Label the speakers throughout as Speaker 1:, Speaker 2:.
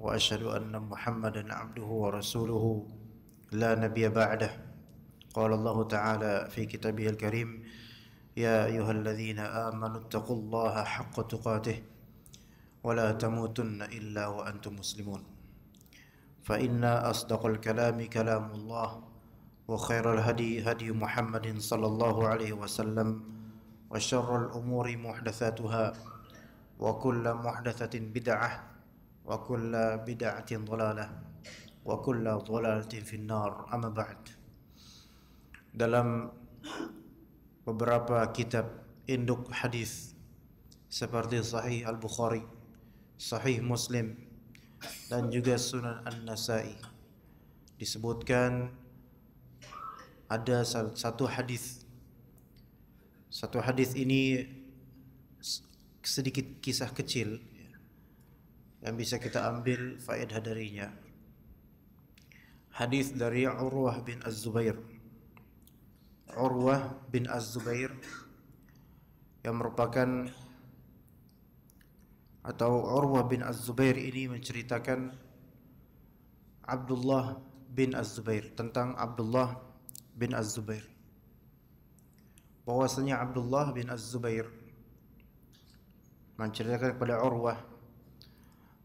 Speaker 1: وأشهد أن محمدا عبده ورسوله لا نبي بعده قال الله تعالى في كتابه الكريم يا أيها الذين آمنوا اتقوا الله حق تقاته ولا تموتن إلا وأنتم مسلمون فإن أصدق الكلام كلام الله وخير الهدي هدي محمد صلى الله عليه وسلم وشر الأمور محدثاتها وكل محدثة بدعة وكل بدعة ضلالة وكل ضلالة في النار أما بعد dalam beberapa kitab induk hadis seperti Sahih Al Bukhari, Sahih Muslim, dan juga Sunan An Nasa'i disebutkan ada satu hadis. Satu hadis ini sedikit kisah kecil yang bisa kita ambil faedah darinya hadis dari Urwah bin Az-Zubair Urwah bin Az-Zubair yang merupakan atau Urwah bin Az-Zubair ini menceritakan Abdullah bin Az-Zubair tentang Abdullah bin Az-Zubair bahwasanya Abdullah bin Az-Zubair menceritakan kepada Urwah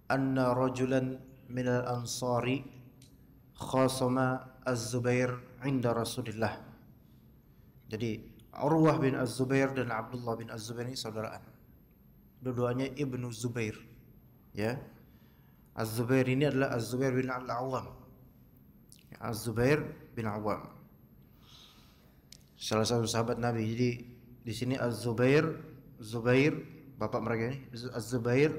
Speaker 1: anna rajulan min al-ansari khasama Az-Zubair inda Rasulillah. Jadi Urwah bin Az-Zubair dan Abdullah bin Az-Zubair ini saudaraan. Dua-duanya Ibnu Zubair. Ya. Az-Zubair ini adalah Az-Zubair bin al awam Az-Zubair bin Awam. Salah satu sahabat Nabi. Jadi di sini Az-Zubair, Zubair, bapak mereka ini Az-Zubair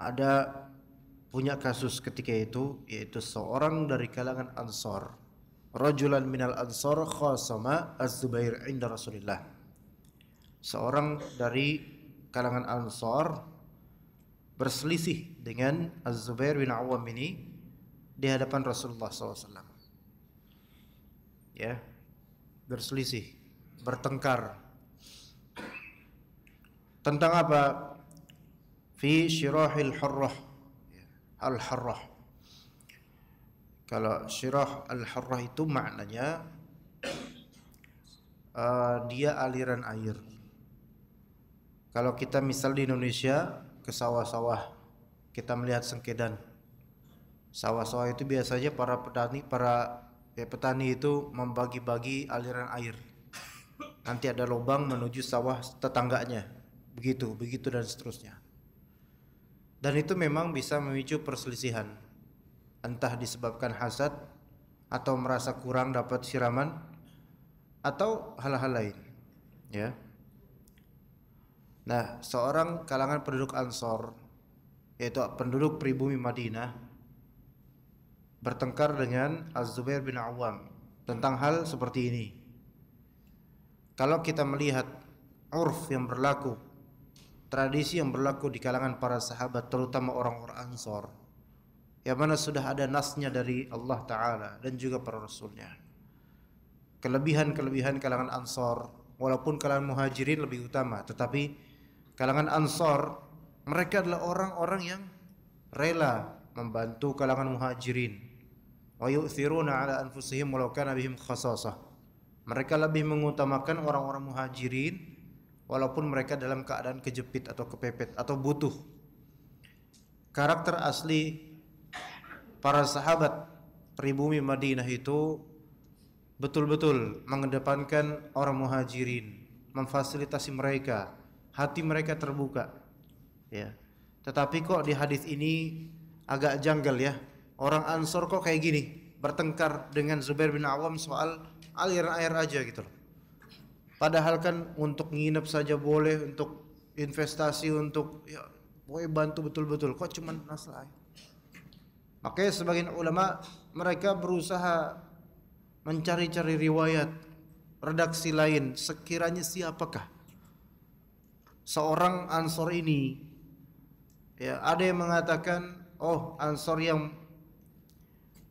Speaker 1: ada punya kasus ketika itu yaitu seorang dari kalangan Ansor rajulan minal Ansor khasama Az-Zubair inda Rasulillah seorang dari kalangan Ansor berselisih dengan Az-Zubair bin Awam ini di hadapan Rasulullah SAW ya berselisih bertengkar tentang apa fi syirahil hurrah ya, al hurrah kalau syirah al hurrah itu maknanya uh, dia aliran air kalau kita misal di Indonesia ke sawah-sawah kita melihat sengkedan sawah-sawah itu biasanya para petani para ya, petani itu membagi-bagi aliran air nanti ada lubang menuju sawah tetangganya begitu begitu dan seterusnya dan itu memang bisa memicu perselisihan entah disebabkan hasad atau merasa kurang dapat siraman atau hal-hal lain ya nah seorang kalangan penduduk Ansor yaitu penduduk pribumi Madinah bertengkar dengan Az-Zubair bin Awam tentang hal seperti ini kalau kita melihat urf yang berlaku tradisi yang berlaku di kalangan para sahabat terutama orang-orang Ansor yang mana sudah ada nasnya dari Allah Ta'ala dan juga para Rasulnya kelebihan-kelebihan kalangan Ansor walaupun kalangan muhajirin lebih utama tetapi kalangan Ansor mereka adalah orang-orang yang rela membantu kalangan muhajirin wa yu'thiruna ala anfusihim walau kana bihim khasasah mereka lebih mengutamakan orang-orang muhajirin walaupun mereka dalam keadaan kejepit atau kepepet atau butuh. Karakter asli para sahabat pribumi Madinah itu betul-betul mengedepankan orang muhajirin, memfasilitasi mereka, hati mereka terbuka. Ya. Tetapi kok di hadis ini agak janggal ya. Orang Ansor kok kayak gini, bertengkar dengan Zubair bin Awam soal aliran air aja gitu loh. Padahal kan untuk nginep saja boleh, untuk investasi, untuk ya boleh bantu betul-betul. Kok cuman nasrani. Makanya sebagian ulama mereka berusaha mencari-cari riwayat redaksi lain sekiranya siapakah seorang ansor ini ya ada yang mengatakan oh ansor yang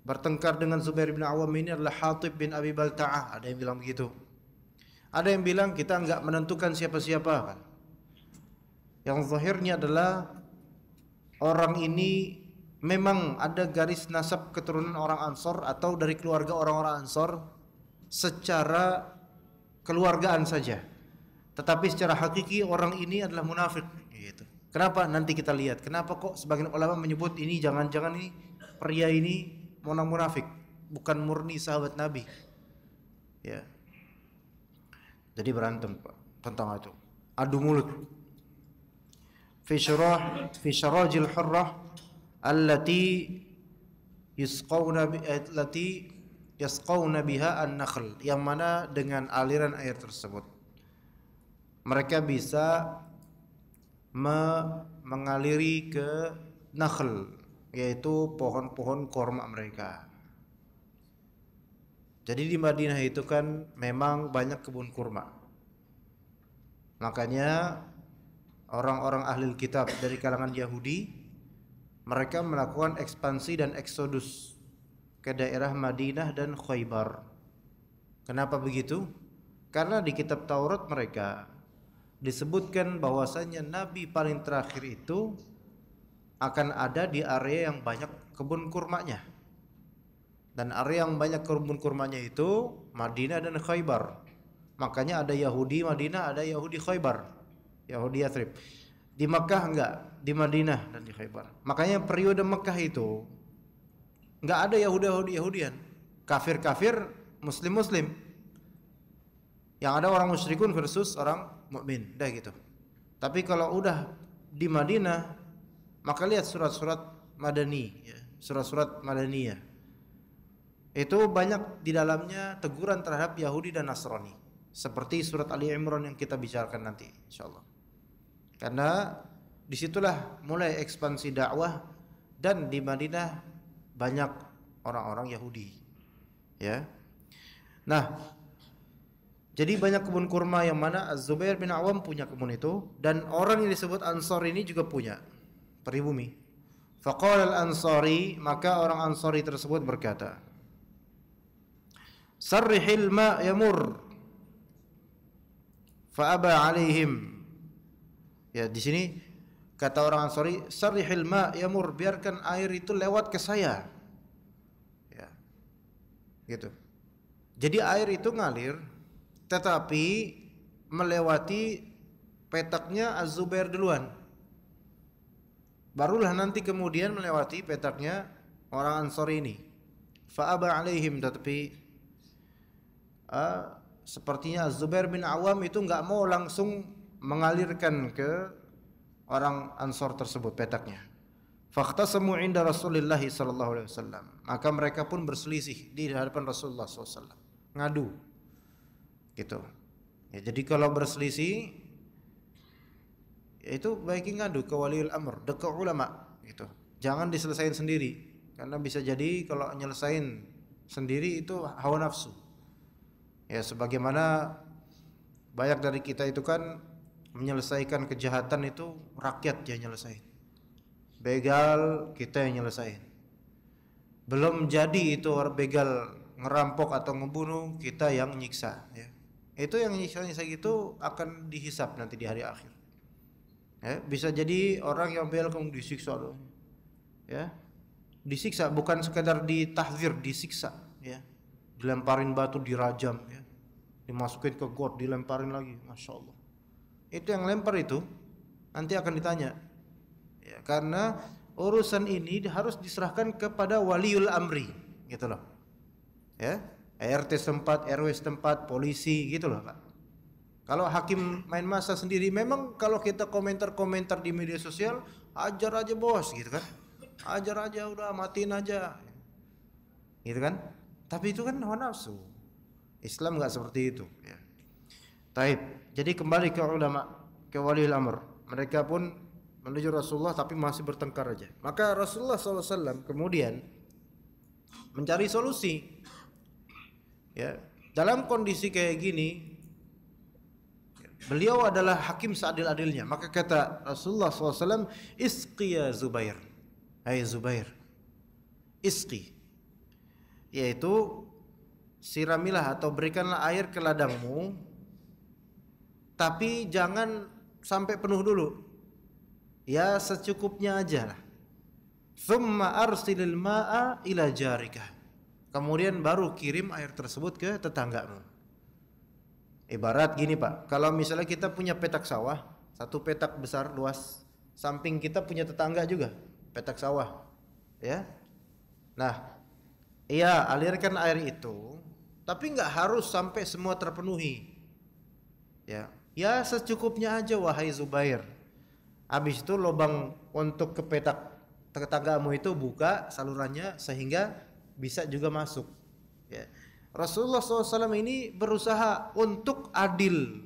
Speaker 1: bertengkar dengan Zubair bin Awam ini adalah Hatib bin Abi Balta'ah ada yang bilang begitu ada yang bilang kita nggak menentukan siapa-siapa kan. Yang zahirnya adalah orang ini memang ada garis nasab keturunan orang Ansor atau dari keluarga orang-orang Ansor secara keluargaan saja. Tetapi secara hakiki orang ini adalah munafik gitu. Kenapa? Nanti kita lihat. Kenapa kok sebagian ulama menyebut ini jangan-jangan ini pria ini munafik, bukan murni sahabat Nabi. Ya. Jadi berantem tentang itu. Adu mulut. Fi syarah fi syarajil hurrah allati bi eh, allati yasqawna biha an-nakhl yang mana dengan aliran air tersebut mereka bisa me mengaliri ke nakhl yaitu pohon-pohon korma mereka jadi di Madinah itu kan memang banyak kebun kurma. Makanya orang-orang ahli kitab dari kalangan Yahudi mereka melakukan ekspansi dan eksodus ke daerah Madinah dan Khaybar. Kenapa begitu? Karena di kitab Taurat mereka disebutkan bahwasanya nabi paling terakhir itu akan ada di area yang banyak kebun kurmanya. Dan area yang banyak kebun kurmanya itu Madinah dan Khaybar. Makanya ada Yahudi Madinah, ada Yahudi Khaybar. Yahudi Yathrib Di Mekah enggak, di Madinah dan di Khaybar. Makanya periode Mekah itu enggak ada Yahudi Yahudi Yahudian. Kafir-kafir, muslim-muslim. Yang ada orang musyrikun versus orang mukmin, dah gitu. Tapi kalau udah di Madinah, maka lihat surat-surat Madani, ya. surat-surat Madaniyah itu banyak di dalamnya teguran terhadap Yahudi dan Nasrani. Seperti surat Ali Imran yang kita bicarakan nanti insyaallah. Karena disitulah mulai ekspansi dakwah dan di Madinah banyak orang-orang Yahudi. Ya. Nah, jadi banyak kebun kurma yang mana Az-Zubair bin Awam punya kebun itu dan orang yang disebut Ansor ini juga punya peribumi. Faqala al-Ansari, maka orang Ansori tersebut berkata, sarrihil ma yamur faaba alaihim ya di sini kata orang Ansori sarrihil ma yamur biarkan air itu lewat ke saya ya gitu jadi air itu ngalir tetapi melewati petaknya Az-Zubair duluan barulah nanti kemudian melewati petaknya orang Ansori ini faaba alaihim tetapi uh, sepertinya Zubair bin Awam itu nggak mau langsung mengalirkan ke orang Ansor tersebut petaknya. semua indah Rasulullah sallallahu alaihi wasallam. Maka mereka pun berselisih di hadapan Rasulullah SAW. Ngadu. Gitu. Ya, jadi kalau berselisih itu baiknya ngadu ke waliul amr, dekat ulama gitu. Jangan diselesaikan sendiri karena bisa jadi kalau nyelesain sendiri itu hawa nafsu. Ya sebagaimana banyak dari kita itu kan menyelesaikan kejahatan itu rakyat yang nyelesain. Begal kita yang nyelesain. Belum jadi itu orang begal ngerampok atau ngebunuh kita yang nyiksa ya. Itu yang nyiksa-nyiksa itu akan dihisap nanti di hari akhir. Ya, bisa jadi orang yang begal kamu disiksa loh. Ya. Disiksa bukan sekedar ditahzir, disiksa dilemparin batu dirajam ya dimasukin ke got dilemparin lagi masya Allah itu yang lempar itu nanti akan ditanya ya, karena urusan ini harus diserahkan kepada waliul amri gitu loh ya RT setempat RW setempat polisi gitu loh Pak kalau hakim main masa sendiri memang kalau kita komentar-komentar di media sosial ajar aja bos gitu kan ajar aja udah matiin aja gitu kan tapi itu kan hawa nafsu. Islam nggak seperti itu. Ya. Taib. Jadi kembali ke ulama, ke wali amr. Mereka pun menuju Rasulullah tapi masih bertengkar aja. Maka Rasulullah SAW kemudian mencari solusi. Ya, dalam kondisi kayak gini, beliau adalah hakim seadil-adilnya. Maka kata Rasulullah SAW, Isqiya Zubair. Hai Zubair, Isqi yaitu siramilah atau berikanlah air ke ladangmu tapi jangan sampai penuh dulu ya secukupnya aja lah thumma arsilil ma'a ila jarika kemudian baru kirim air tersebut ke tetanggamu ibarat gini pak kalau misalnya kita punya petak sawah satu petak besar luas samping kita punya tetangga juga petak sawah ya nah Iya, alirkan air itu, tapi nggak harus sampai semua terpenuhi. Ya, ya secukupnya aja wahai Zubair. Habis itu lobang untuk ke petak tetanggamu itu buka salurannya sehingga bisa juga masuk. Ya. Rasulullah SAW ini berusaha untuk adil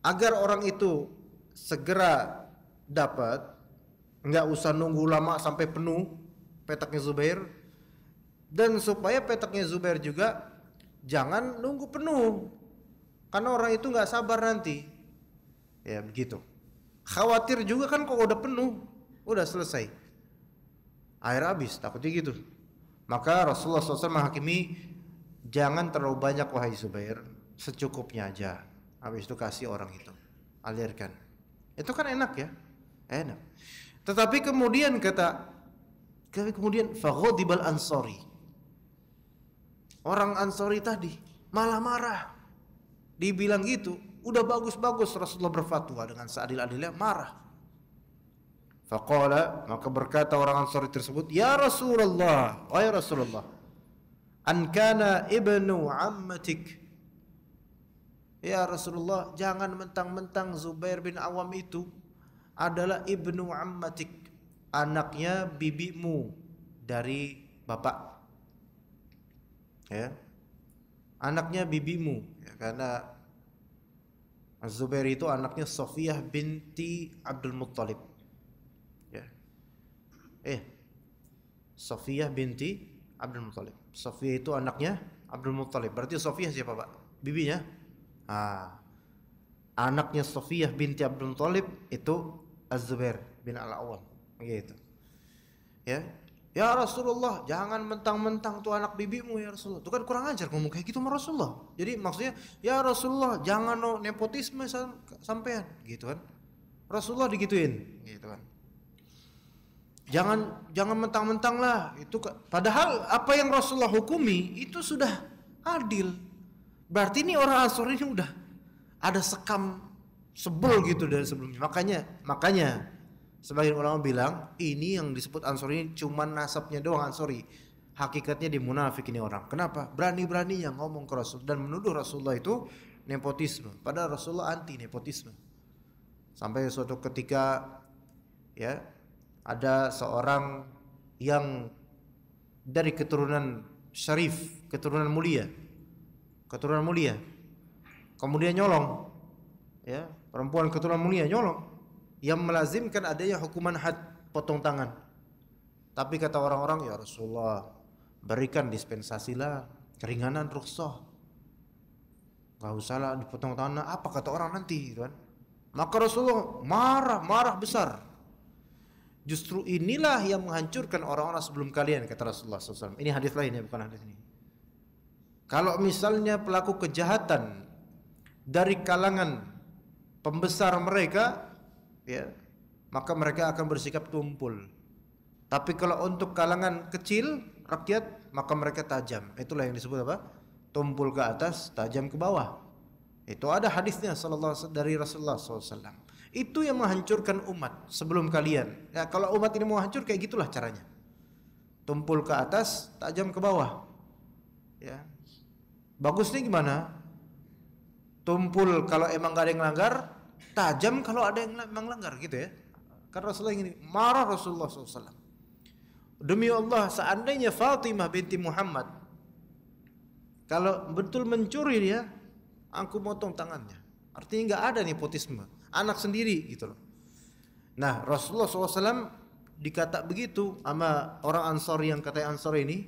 Speaker 1: agar orang itu segera dapat nggak usah nunggu lama sampai penuh petaknya Zubair dan supaya petaknya Zubair juga jangan nunggu penuh karena orang itu nggak sabar nanti ya begitu khawatir juga kan kok udah penuh udah selesai air habis takutnya gitu maka Rasulullah SAW menghakimi jangan terlalu banyak wahai Zubair secukupnya aja habis itu kasih orang itu alirkan itu kan enak ya enak tetapi kemudian kata kemudian fagodibal ansori orang Ansori tadi malah marah. Dibilang gitu, udah bagus-bagus Rasulullah berfatwa dengan seadil-adilnya marah. Faqala maka berkata orang Ansori tersebut, "Ya Rasulullah, wahai Rasulullah, an kana ibnu ammatik." Ya Rasulullah, jangan mentang-mentang Zubair bin Awam itu adalah ibnu ammatik, anaknya bibimu dari bapak ya anaknya bibimu ya, karena Azubair zubair itu anaknya Sofiah binti Abdul Muttalib ya eh Sofiah binti Abdul Muttalib Sofiah itu anaknya Abdul Muttalib berarti Sofiah siapa pak bibinya ah anaknya Sofiah binti Abdul Muttalib itu Az-Zubair bin Al-Awwam gitu ya Ya Rasulullah, jangan mentang-mentang tuh anak bibimu ya Rasulullah. Itu kan kurang ajar ngomong kayak gitu sama Rasulullah. Jadi maksudnya, ya Rasulullah, jangan no nepotisme sampean gitu kan. Rasulullah digituin gitu kan. Jangan jangan mentang-mentang lah itu padahal apa yang Rasulullah hukumi itu sudah adil. Berarti ini orang Ansor ini udah ada sekam sebel gitu dari sebelumnya. Makanya makanya Sebagian ulama bilang ini yang disebut Ansori ini cuma nasabnya doang Ansori. Hakikatnya dimunafikin munafik ini orang. Kenapa? berani berani yang ngomong ke Rasul dan menuduh Rasulullah itu nepotisme. Padahal Rasulullah anti nepotisme. Sampai suatu ketika ya ada seorang yang dari keturunan syarif, keturunan mulia. Keturunan mulia. Kemudian nyolong. Ya, perempuan keturunan mulia nyolong yang melazimkan adanya hukuman had potong tangan. Tapi kata orang-orang, ya Rasulullah, berikan dispensasilah, keringanan rukhsah. Gak usahlah dipotong tangan, apa kata orang nanti gitu kan. Maka Rasulullah marah, marah besar. Justru inilah yang menghancurkan orang-orang sebelum kalian kata Rasulullah SAW. Ini hadis lain ya, bukan hadis ini. Kalau misalnya pelaku kejahatan dari kalangan pembesar mereka ya maka mereka akan bersikap tumpul tapi kalau untuk kalangan kecil rakyat maka mereka tajam itulah yang disebut apa tumpul ke atas tajam ke bawah itu ada hadisnya sallallahu dari Rasulullah SAW. Itu yang menghancurkan umat sebelum kalian. Ya, kalau umat ini mau hancur kayak gitulah caranya. Tumpul ke atas, tajam ke bawah. Ya. nih gimana? Tumpul kalau emang gak ada yang langgar, tajam kalau ada yang memang langgar gitu ya. Karena Rasulullah ini marah Rasulullah SAW. Demi Allah, seandainya Fatimah binti Muhammad kalau betul mencuri dia, aku motong tangannya. Artinya nggak ada nepotisme, anak sendiri gitu loh. Nah Rasulullah SAW dikata begitu sama orang Ansor yang kata Ansor ini,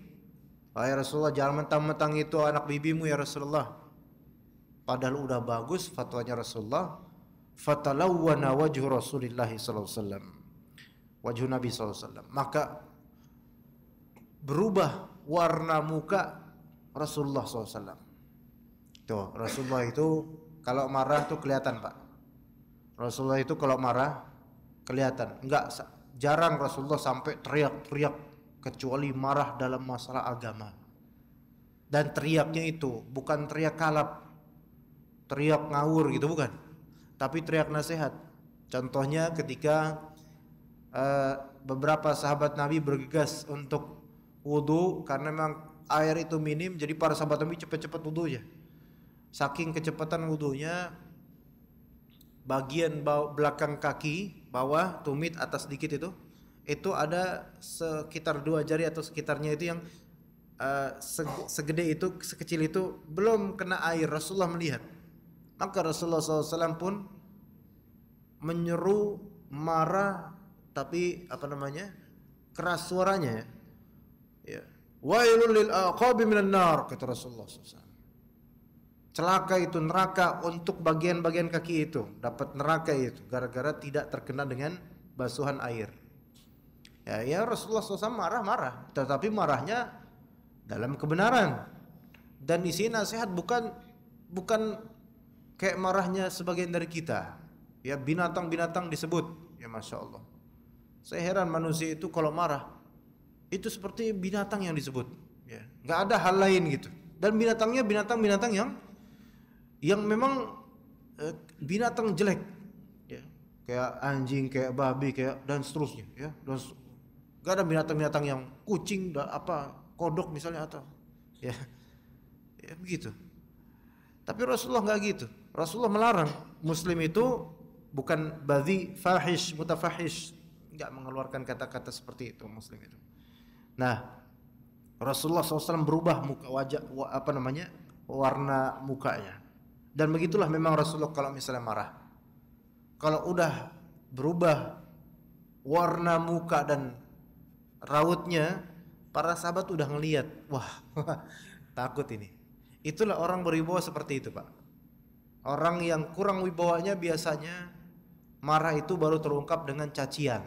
Speaker 1: Wahai Rasulullah jangan mentang-mentang itu anak bibimu ya Rasulullah. Padahal udah bagus fatwanya Rasulullah, fatalawwana wajhu Rasulillah sallallahu alaihi wasallam wajhu Nabi sallallahu alaihi wasallam maka berubah warna muka Rasulullah SAW. Tuh, Rasulullah itu kalau marah tuh kelihatan, Pak. Rasulullah itu kalau marah kelihatan. Enggak jarang Rasulullah sampai teriak-teriak kecuali marah dalam masalah agama. Dan teriaknya itu bukan teriak kalap. Teriak ngawur gitu bukan? tapi teriak nasihat. Contohnya ketika uh, beberapa sahabat Nabi bergegas untuk wudhu karena memang air itu minim, jadi para sahabat Nabi cepat-cepat wudhunya. Saking kecepatan wudhunya, bagian bawah, belakang kaki bawah tumit atas dikit itu itu ada sekitar dua jari atau sekitarnya itu yang uh, segede itu sekecil itu belum kena air Rasulullah melihat maka Rasulullah SAW pun menyeru, marah, tapi apa namanya keras suaranya. Ya. ya. Wailul lil aqabi minan nar kata Rasulullah SAW. Celaka itu neraka untuk bagian-bagian kaki itu dapat neraka itu gara-gara tidak terkena dengan basuhan air. Ya, ya Rasulullah SAW marah-marah, tetapi marahnya dalam kebenaran dan isi nasihat bukan bukan kayak marahnya sebagian dari kita. Ya binatang-binatang disebut. Ya Masya Allah. Saya heran manusia itu kalau marah itu seperti binatang yang disebut. Ya. Nggak ada hal lain gitu. Dan binatangnya binatang-binatang yang yang memang eh, binatang jelek. Ya. Kayak anjing, kayak babi, kayak dan seterusnya. Ya. Dan nggak ada binatang-binatang yang kucing dan apa kodok misalnya atau ya, ya begitu. Tapi Rasulullah nggak gitu. Rasulullah melarang muslim itu bukan badi fahish mutafahish nggak mengeluarkan kata-kata seperti itu muslim itu nah Rasulullah SAW berubah muka wajah apa namanya warna mukanya dan begitulah memang Rasulullah kalau misalnya marah kalau udah berubah warna muka dan rautnya para sahabat udah ngeliat wah takut ini itulah orang beribu seperti itu pak Orang yang kurang wibawanya biasanya marah itu baru terungkap dengan cacian.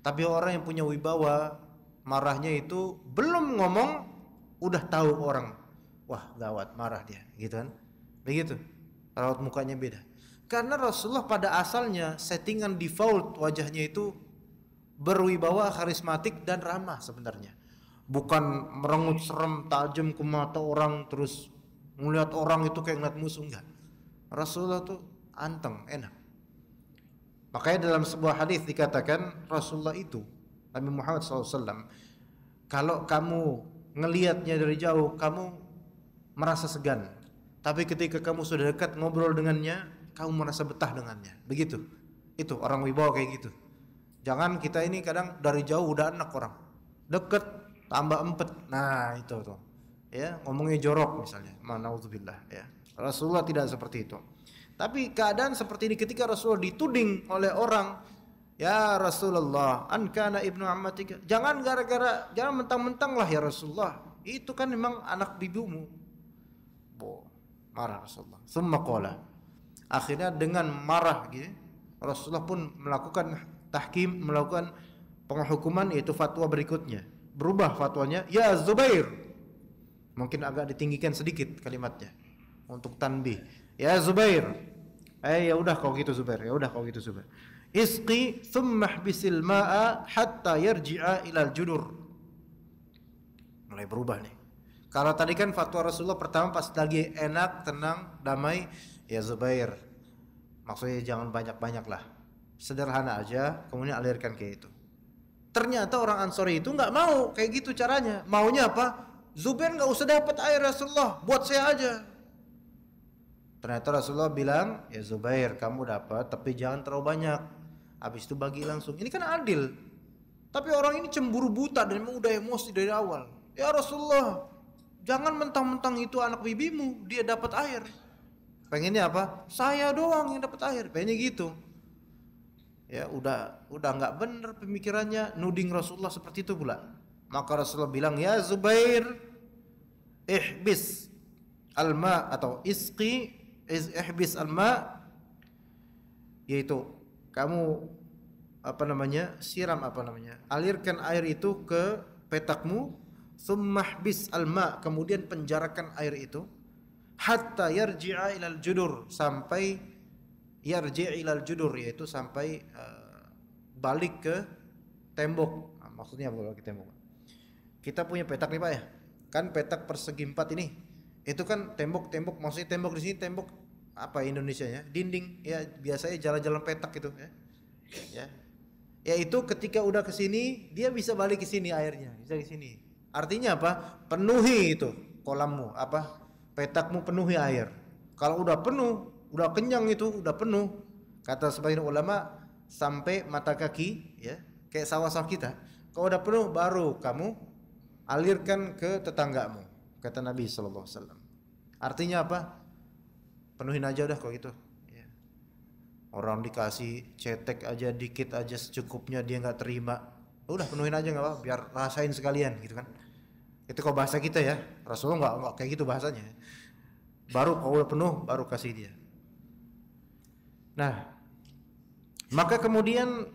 Speaker 1: Tapi orang yang punya wibawa, marahnya itu belum ngomong udah tahu orang. Wah, gawat marah dia, gitu kan? Begitu. Raut mukanya beda. Karena Rasulullah pada asalnya settingan default wajahnya itu berwibawa, karismatik dan ramah sebenarnya. Bukan merengut serem tajam ke mata orang terus melihat orang itu kayak ngeliat musuh enggak. Rasulullah tuh anteng, enak. Makanya dalam sebuah hadis dikatakan Rasulullah itu Nabi Muhammad SAW. Kalau kamu ngelihatnya dari jauh, kamu merasa segan. Tapi ketika kamu sudah dekat ngobrol dengannya, kamu merasa betah dengannya. Begitu. Itu orang wibawa kayak gitu. Jangan kita ini kadang dari jauh udah enak orang. Deket tambah empat Nah, itu tuh. Ya, ngomongnya jorok misalnya. Mana ya. Rasulullah tidak seperti itu. Tapi keadaan seperti ini ketika Rasulullah dituding oleh orang, "Ya Rasulullah, ankana ibnu ammatika." Jangan gara-gara jangan mentang-mentang lah ya Rasulullah. Itu kan memang anak bibimu. Bo, marah Rasulullah. Summa kola. Akhirnya dengan marah gitu, Rasulullah pun melakukan tahkim, melakukan penghukuman yaitu fatwa berikutnya. Berubah fatwanya, "Ya Zubair." Mungkin agak ditinggikan sedikit kalimatnya untuk tanbih. Ya Zubair. Eh ya udah kau gitu Zubair. Ya udah kau gitu Zubair. Isqi thumma hbisil ma'a hatta yarji'a ilal junur. Mulai berubah nih. Kalau tadi kan fatwa Rasulullah pertama pas lagi enak, tenang, damai, ya Zubair. Maksudnya jangan banyak-banyak lah. Sederhana aja, kemudian alirkan kayak itu. Ternyata orang Ansori itu nggak mau kayak gitu caranya. Maunya apa? Zubair nggak usah dapat air Rasulullah, buat saya aja. Ternyata Rasulullah bilang, "Ya Zubair, kamu dapat tapi jangan terlalu banyak." Habis itu bagi langsung. Ini kan adil. Tapi orang ini cemburu buta dan memang udah emosi dari awal. "Ya Rasulullah, jangan mentang-mentang itu anak bibimu, dia dapat air." Pengennya apa? Saya doang yang dapat air. Pengennya gitu. Ya, udah udah nggak bener pemikirannya nuding Rasulullah seperti itu pula. Maka Rasulullah bilang, "Ya Zubair, ihbis alma atau iski ihbis alma yaitu kamu apa namanya siram apa namanya alirkan air itu ke petakmu bis alma kemudian penjarakan air itu hatta yarji'a ilal judur sampai yarji'a ilal judur yaitu sampai uh, balik ke tembok nah, maksudnya apa ke tembok kita punya petak nih Pak ya kan petak persegi empat ini itu kan tembok-tembok maksudnya tembok di sini tembok apa Indonesia ya dinding ya biasanya jalan-jalan petak gitu ya ya itu ketika udah ke sini dia bisa balik ke sini airnya bisa ke sini artinya apa penuhi itu kolammu apa petakmu penuhi air kalau udah penuh udah kenyang itu udah penuh kata sebagian ulama sampai mata kaki ya kayak sawah-sawah kita kalau udah penuh baru kamu alirkan ke tetanggamu kata Nabi Alaihi Wasallam artinya apa penuhin aja udah kok gitu ya. orang dikasih cetek aja dikit aja secukupnya dia nggak terima udah penuhin aja nggak apa biar rasain sekalian gitu kan itu kok bahasa kita ya Rasulullah nggak nggak kayak gitu bahasanya baru kalau udah penuh baru kasih dia nah maka kemudian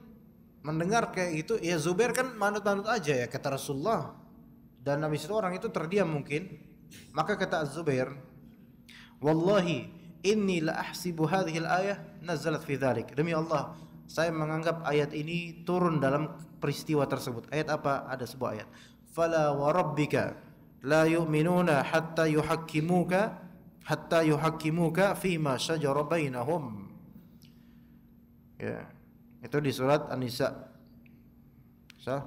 Speaker 1: mendengar kayak itu ya Zubair kan manut-manut aja ya kata Rasulullah dan habis itu orang itu terdiam mungkin maka kata Zubair wallahi Inni la ahsibu hadhihi al-ayah nazalat fi dhalik. Demi Allah, saya menganggap ayat ini turun dalam peristiwa tersebut. Ayat apa? Ada sebuah ayat. Fala warabbika la yu'minuna hatta yuhakkimuka hatta yuhakkimuka fima syajara bainahum. Ya. Itu di surat An-Nisa. Sah?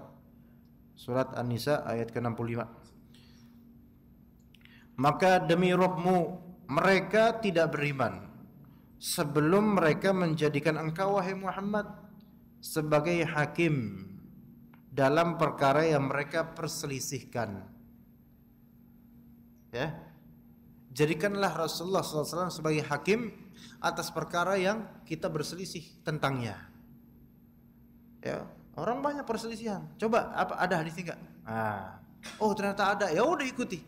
Speaker 1: Surat An-Nisa ayat ke-65. Maka demi Rabbmu mereka tidak beriman sebelum mereka menjadikan engkau wahai Muhammad sebagai hakim dalam perkara yang mereka perselisihkan ya jadikanlah Rasulullah SAW sebagai hakim atas perkara yang kita berselisih tentangnya ya orang banyak perselisihan coba apa ada hadisnya enggak ah oh ternyata ada ya udah ikuti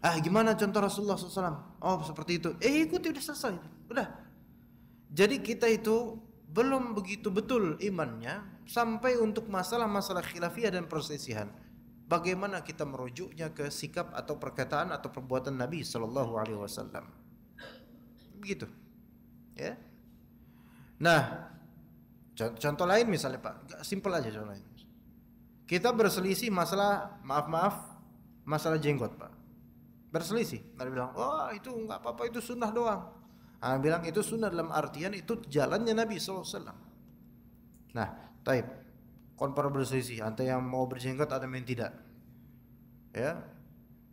Speaker 1: ah gimana contoh Rasulullah SAW oh seperti itu eh ikuti udah selesai udah jadi kita itu belum begitu betul imannya sampai untuk masalah-masalah khilafiah dan perselisihan bagaimana kita merujuknya ke sikap atau perkataan atau perbuatan Nabi Shallallahu Alaihi Wasallam begitu ya nah contoh lain misalnya pak simple aja contoh lain kita berselisih masalah maaf maaf masalah jenggot pak berselisih. Ada bilang, wah oh, itu nggak apa-apa itu sunnah doang. Ada nah, bilang itu sunnah dalam artian itu jalannya Nabi saw. Nah, taib konper berselisih. Ada yang mau berjenggot, ada yang tidak. Ya,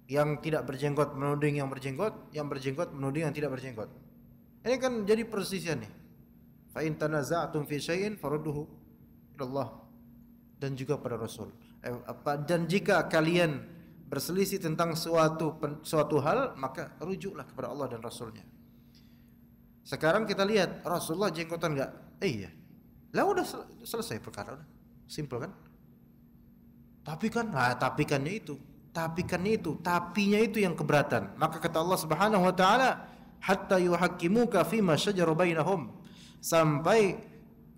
Speaker 1: yang tidak berjenggot menuding yang berjenggot, yang berjenggot menuding yang tidak berjenggot. Ini kan jadi persisian nih. Fa in tanaza'tum fi syai'in farudduhu ila Allah dan juga pada Rasul. Eh, apa dan jika kalian berselisih tentang suatu suatu hal maka rujuklah kepada Allah dan Rasulnya. Sekarang kita lihat Rasulullah jenggotan nggak? Eh, iya. Lah udah selesai perkara udah. Simple kan? Tapi kan, nah kannya itu, tapi kannya itu, tapinya itu yang keberatan. Maka kata Allah Subhanahu wa taala, hatta yuhaqqimuka fima syajara bainahum. Sampai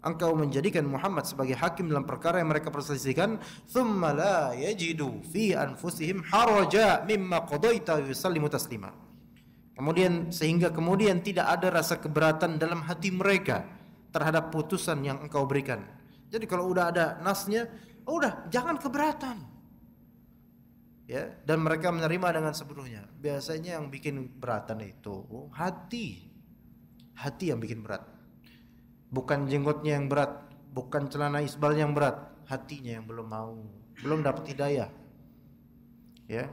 Speaker 1: engkau menjadikan Muhammad sebagai hakim dalam perkara yang mereka perselisihkan thumma la yajidu fi anfusihim haraja mimma qadaita yusallimu taslima kemudian sehingga kemudian tidak ada rasa keberatan dalam hati mereka terhadap putusan yang engkau berikan jadi kalau udah ada nasnya oh udah jangan keberatan ya dan mereka menerima dengan sepenuhnya biasanya yang bikin beratan itu hati hati yang bikin berat bukan jenggotnya yang berat, bukan celana isbal yang berat, hatinya yang belum mau, belum dapat hidayah. Ya.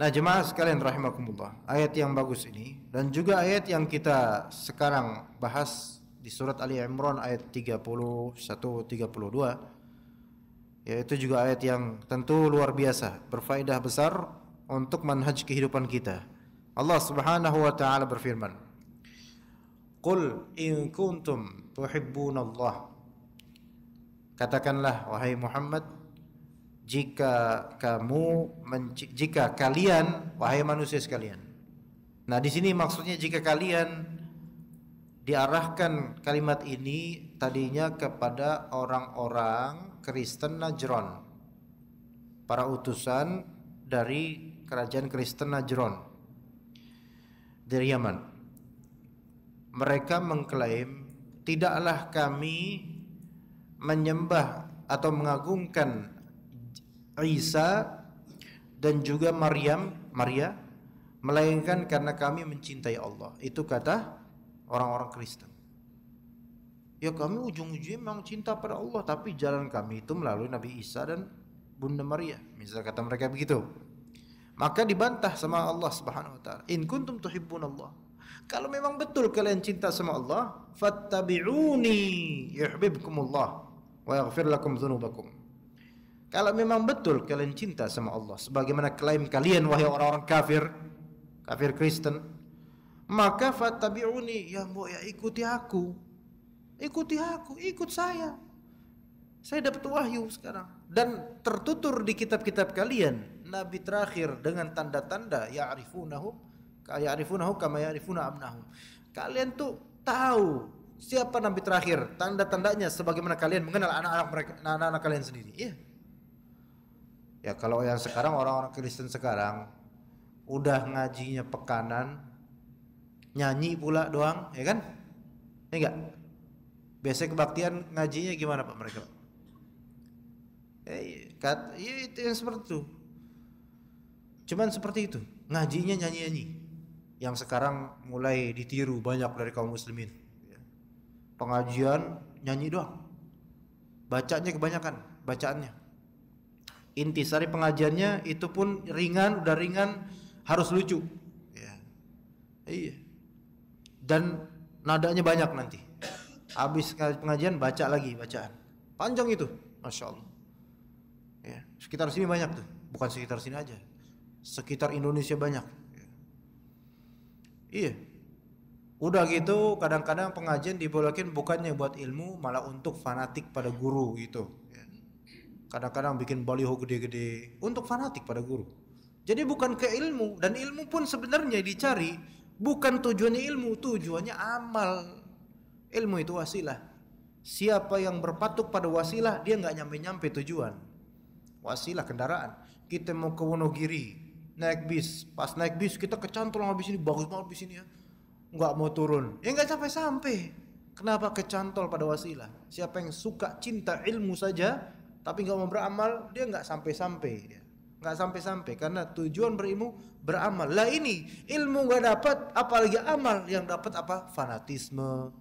Speaker 1: Nah, jemaah sekalian rahimakumullah. Ayat yang bagus ini dan juga ayat yang kita sekarang bahas di surat Ali Imran ayat 31 32 yaitu juga ayat yang tentu luar biasa, berfaedah besar untuk manhaj kehidupan kita. Allah Subhanahu wa taala berfirman, Qul in kuntum tuhibbunallah Katakanlah wahai Muhammad jika kamu jika kalian wahai manusia sekalian. Nah, di sini maksudnya jika kalian diarahkan kalimat ini tadinya kepada orang-orang Kristen Najron. Para utusan dari kerajaan Kristen Najron dari Yaman mereka mengklaim tidaklah kami menyembah atau mengagungkan Isa dan juga Maryam Maria melainkan karena kami mencintai Allah itu kata orang-orang Kristen ya kami ujung-ujungnya memang cinta pada Allah tapi jalan kami itu melalui Nabi Isa dan Bunda Maria misal kata mereka begitu maka dibantah sama Allah Subhanahu wa taala in kuntum Allah. Kalau memang betul kalian cinta sama Allah, fattabi'uni yuhibbukumullah wa yaghfir lakum dzunubakum. Kalau memang betul kalian cinta sama Allah sebagaimana klaim kalian wahai orang-orang kafir, kafir Kristen, maka fattabi'uni ya mbok ya ikuti aku. Ikuti aku, ikut saya. Saya dapat wahyu sekarang dan tertutur di kitab-kitab kalian nabi terakhir dengan tanda-tanda ya'rifunahum -tanda, Ya'rifunahu kama ya'rifuna abnahum. Kalian tuh tahu siapa nabi terakhir, tanda-tandanya sebagaimana kalian mengenal anak-anak mereka, anak-anak kalian sendiri. Iya. Ya kalau yang sekarang orang-orang Kristen sekarang udah ngajinya pekanan, nyanyi pula doang, ya kan? Ya enggak? Biasa kebaktian ngajinya gimana Pak mereka? Eh, kat, ya itu yang seperti itu. Cuman seperti itu, ngajinya nyanyi-nyanyi yang sekarang mulai ditiru banyak dari kaum muslimin. Pengajian nyanyi doang. Bacanya kebanyakan, bacaannya. Intisari pengajiannya itu pun ringan, udah ringan, harus lucu. Ya. Iya. Dan nadanya banyak nanti. Habis pengajian baca lagi bacaan. Panjang itu, Masya Allah. Ya. Sekitar sini banyak tuh, bukan sekitar sini aja. Sekitar Indonesia banyak Iya. Udah gitu kadang-kadang pengajian dibolakin bukannya buat ilmu malah untuk fanatik pada guru gitu. Ya. Kadang-kadang bikin baliho gede-gede untuk fanatik pada guru. Jadi bukan ke ilmu dan ilmu pun sebenarnya dicari bukan tujuannya ilmu, tujuannya amal. Ilmu itu wasilah. Siapa yang berpatuk pada wasilah dia nggak nyampe-nyampe tujuan. Wasilah kendaraan. Kita mau ke Wonogiri, naik bis pas naik bis kita kecantol habis ini bagus banget bis ini ya nggak mau turun ya nggak sampai sampai kenapa kecantol pada wasilah siapa yang suka cinta ilmu saja tapi nggak mau beramal dia nggak sampai sampai dia nggak sampai sampai karena tujuan berilmu beramal lah ini ilmu nggak dapat apalagi amal yang dapat apa fanatisme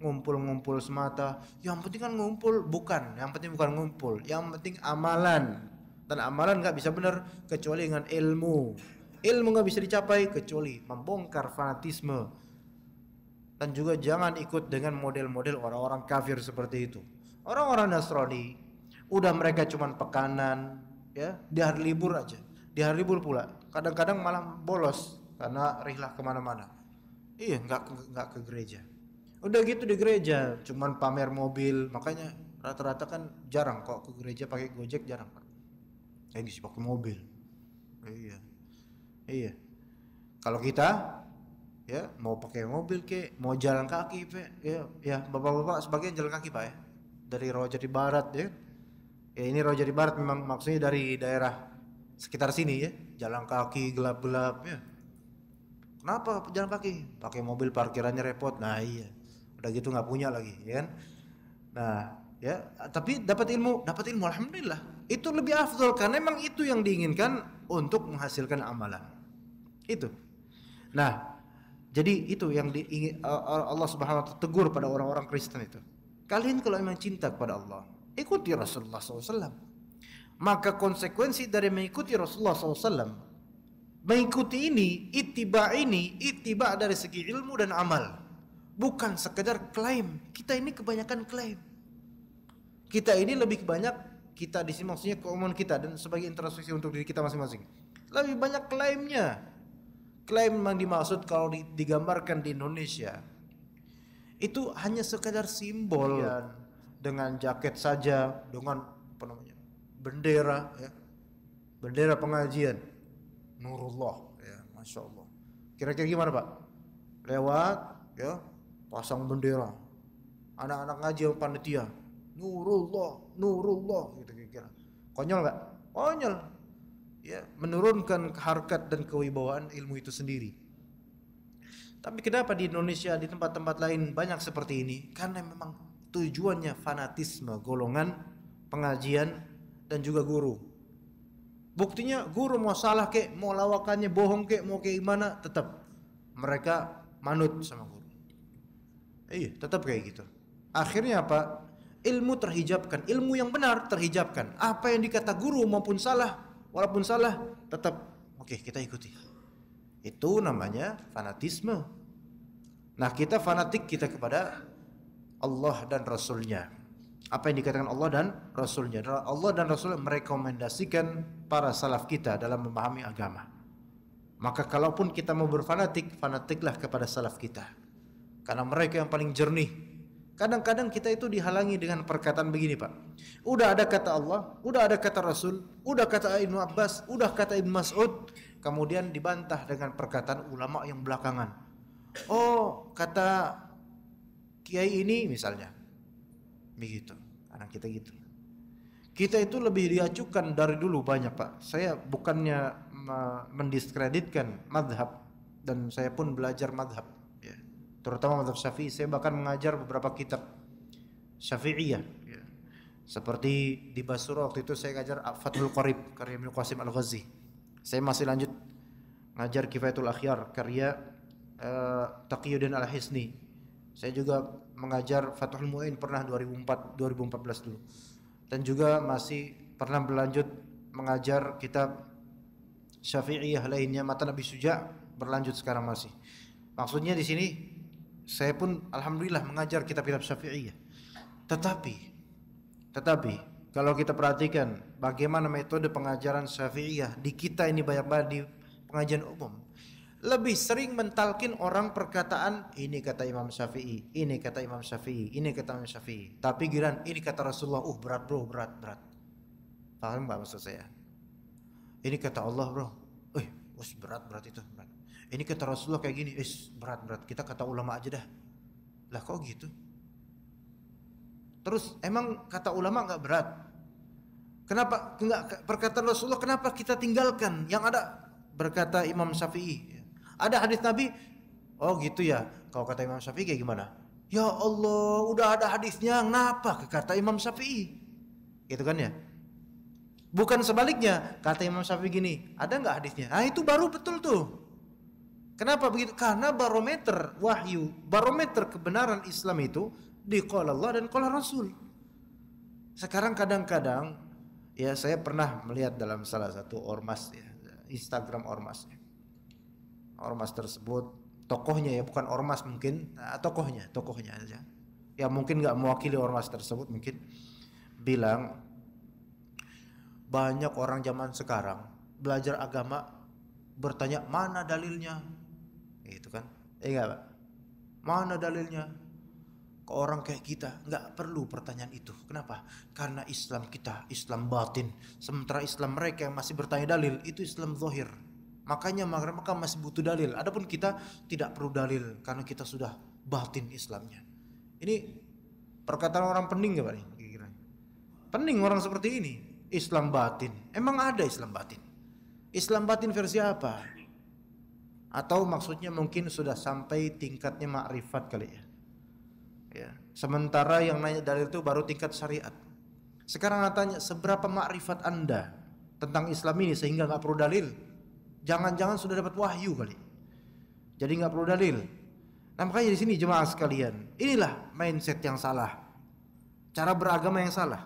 Speaker 1: ngumpul-ngumpul semata. Yang penting kan ngumpul, bukan. Yang penting bukan ngumpul. Yang penting amalan. Dan amalan nggak bisa benar kecuali dengan ilmu. Ilmu nggak bisa dicapai kecuali membongkar fanatisme. Dan juga jangan ikut dengan model-model orang-orang kafir seperti itu. Orang-orang Nasrani udah mereka cuman pekanan, ya di hari libur aja, di hari libur pula. Kadang-kadang malah bolos karena rihlah kemana-mana. Iya, nggak nggak ke gereja. Udah gitu di gereja, cuman pamer mobil, makanya rata-rata kan jarang kok ke gereja pakai gojek jarang eh ngisi pakai mobil iya iya kalau kita ya mau pakai mobil ke mau jalan kaki pe ya ya bapak-bapak sebagian jalan kaki pak ya dari Roja di Barat ya ya ini Roja di Barat memang maksudnya dari daerah sekitar sini ya jalan kaki gelap-gelap ya kenapa jalan kaki pakai mobil parkirannya repot nah iya udah gitu nggak punya lagi ya kan nah ya tapi dapat ilmu dapat ilmu alhamdulillah itu lebih afdol karena memang itu yang diinginkan untuk menghasilkan amalan itu nah jadi itu yang diingin, Allah Subhanahu wa taala tegur pada orang-orang Kristen itu kalian kalau memang cinta kepada Allah ikuti Rasulullah SAW maka konsekuensi dari mengikuti Rasulullah SAW mengikuti ini itiba ini itiba dari segi ilmu dan amal bukan sekedar klaim kita ini kebanyakan klaim kita ini lebih banyak kita di sini maksudnya keumuman kita dan sebagai introspeksi untuk diri kita masing-masing. Lebih banyak klaimnya. Klaim yang dimaksud kalau digambarkan di Indonesia itu hanya sekadar simbol ya. dengan jaket saja, dengan apa namanya? bendera ya. Bendera pengajian Nurullah ya, Masya Allah Kira-kira gimana Pak? Lewat ya, pasang bendera anak-anak ngaji panitia Nurullah Nurullah gitu kira-kira. Konyol nggak? Konyol. Ya, menurunkan harkat dan kewibawaan ilmu itu sendiri. Tapi kenapa di Indonesia di tempat-tempat lain banyak seperti ini? Karena memang tujuannya fanatisme golongan pengajian dan juga guru. Buktinya guru mau salah kek, mau lawakannya bohong kek, mau kayak gimana tetap mereka manut sama guru. Iya, tetap kayak gitu. Akhirnya apa? ilmu terhijabkan, ilmu yang benar terhijabkan. Apa yang dikata guru maupun salah, walaupun salah tetap oke okay, kita ikuti. Itu namanya fanatisme. Nah kita fanatik kita kepada Allah dan Rasulnya. Apa yang dikatakan Allah dan Rasulnya Allah dan Rasul merekomendasikan para salaf kita dalam memahami agama. Maka kalaupun kita mau berfanatik, fanatiklah kepada salaf kita. Karena mereka yang paling jernih Kadang-kadang kita itu dihalangi dengan perkataan begini Pak. Udah ada kata Allah, udah ada kata Rasul, udah kata Ibnu Abbas, udah kata Ibnu Mas'ud. Kemudian dibantah dengan perkataan ulama yang belakangan. Oh kata Kiai ini misalnya. Begitu. Anak kita gitu. Kita itu lebih diacukan dari dulu banyak Pak. Saya bukannya mendiskreditkan madhab. Dan saya pun belajar madhab terutama mazhab Syafi'i saya bahkan mengajar beberapa kitab syafi'i ya. seperti di Basra waktu itu saya ngajar Fathul Qarib karya Ibnu Qasim Al-Ghazi saya masih lanjut ngajar Kifayatul Akhyar karya uh, Taqiyuddin Al-Hisni saya juga mengajar Fathul Mu'in pernah 2004 2014 dulu dan juga masih pernah berlanjut mengajar kitab Syafi'iyah lainnya mata Nabi Suja berlanjut sekarang masih maksudnya di sini saya pun alhamdulillah mengajar kitab-kitab Syafi'iyah. Tetapi tetapi kalau kita perhatikan bagaimana metode pengajaran Syafi'iyah di kita ini banyak banget di pengajian umum lebih sering mentalkin orang perkataan ini kata Imam Syafi'i, ini kata Imam Syafi'i, ini kata Imam Syafi'i. Tapi giran ini kata Rasulullah, uh berat bro, berat berat. Paham nggak maksud saya? Ini kata Allah bro, eh us berat berat itu ini kata Rasulullah kayak gini, is berat-berat. Kita kata ulama aja dah. Lah kok gitu? Terus emang kata ulama nggak berat? Kenapa nggak perkataan Rasulullah kenapa kita tinggalkan? Yang ada berkata Imam Syafi'i. Ada hadis Nabi, oh gitu ya. Kalau kata Imam Syafi'i kayak gimana? Ya Allah, udah ada hadisnya, kenapa kata Imam Syafi'i? Gitu kan ya? Bukan sebaliknya, kata Imam Syafi'i gini, ada nggak hadisnya? Ah itu baru betul tuh. Kenapa begitu? Karena barometer wahyu, barometer kebenaran Islam itu di Allah dan kolah Rasul. Sekarang kadang-kadang ya saya pernah melihat dalam salah satu ormas ya, Instagram ormasnya. Ormas tersebut tokohnya ya bukan ormas mungkin, ah, tokohnya, tokohnya aja. Ya mungkin nggak mewakili ormas tersebut mungkin bilang banyak orang zaman sekarang belajar agama bertanya mana dalilnya gitu kan eh iya enggak pak mana dalilnya ke orang kayak kita nggak perlu pertanyaan itu kenapa karena Islam kita Islam batin sementara Islam mereka yang masih bertanya dalil itu Islam zohir. makanya mereka masih butuh dalil adapun kita tidak perlu dalil karena kita sudah batin Islamnya ini perkataan orang pening gak pak ini? pening orang seperti ini Islam batin emang ada Islam batin Islam batin versi apa atau maksudnya mungkin sudah sampai tingkatnya makrifat kali ya. Ya, sementara yang nanya dalil itu baru tingkat syariat. Sekarang tanya seberapa makrifat Anda tentang Islam ini sehingga nggak perlu dalil? Jangan-jangan sudah dapat wahyu kali. Jadi nggak perlu dalil. Nah, makanya di sini jemaah sekalian, inilah mindset yang salah. Cara beragama yang salah.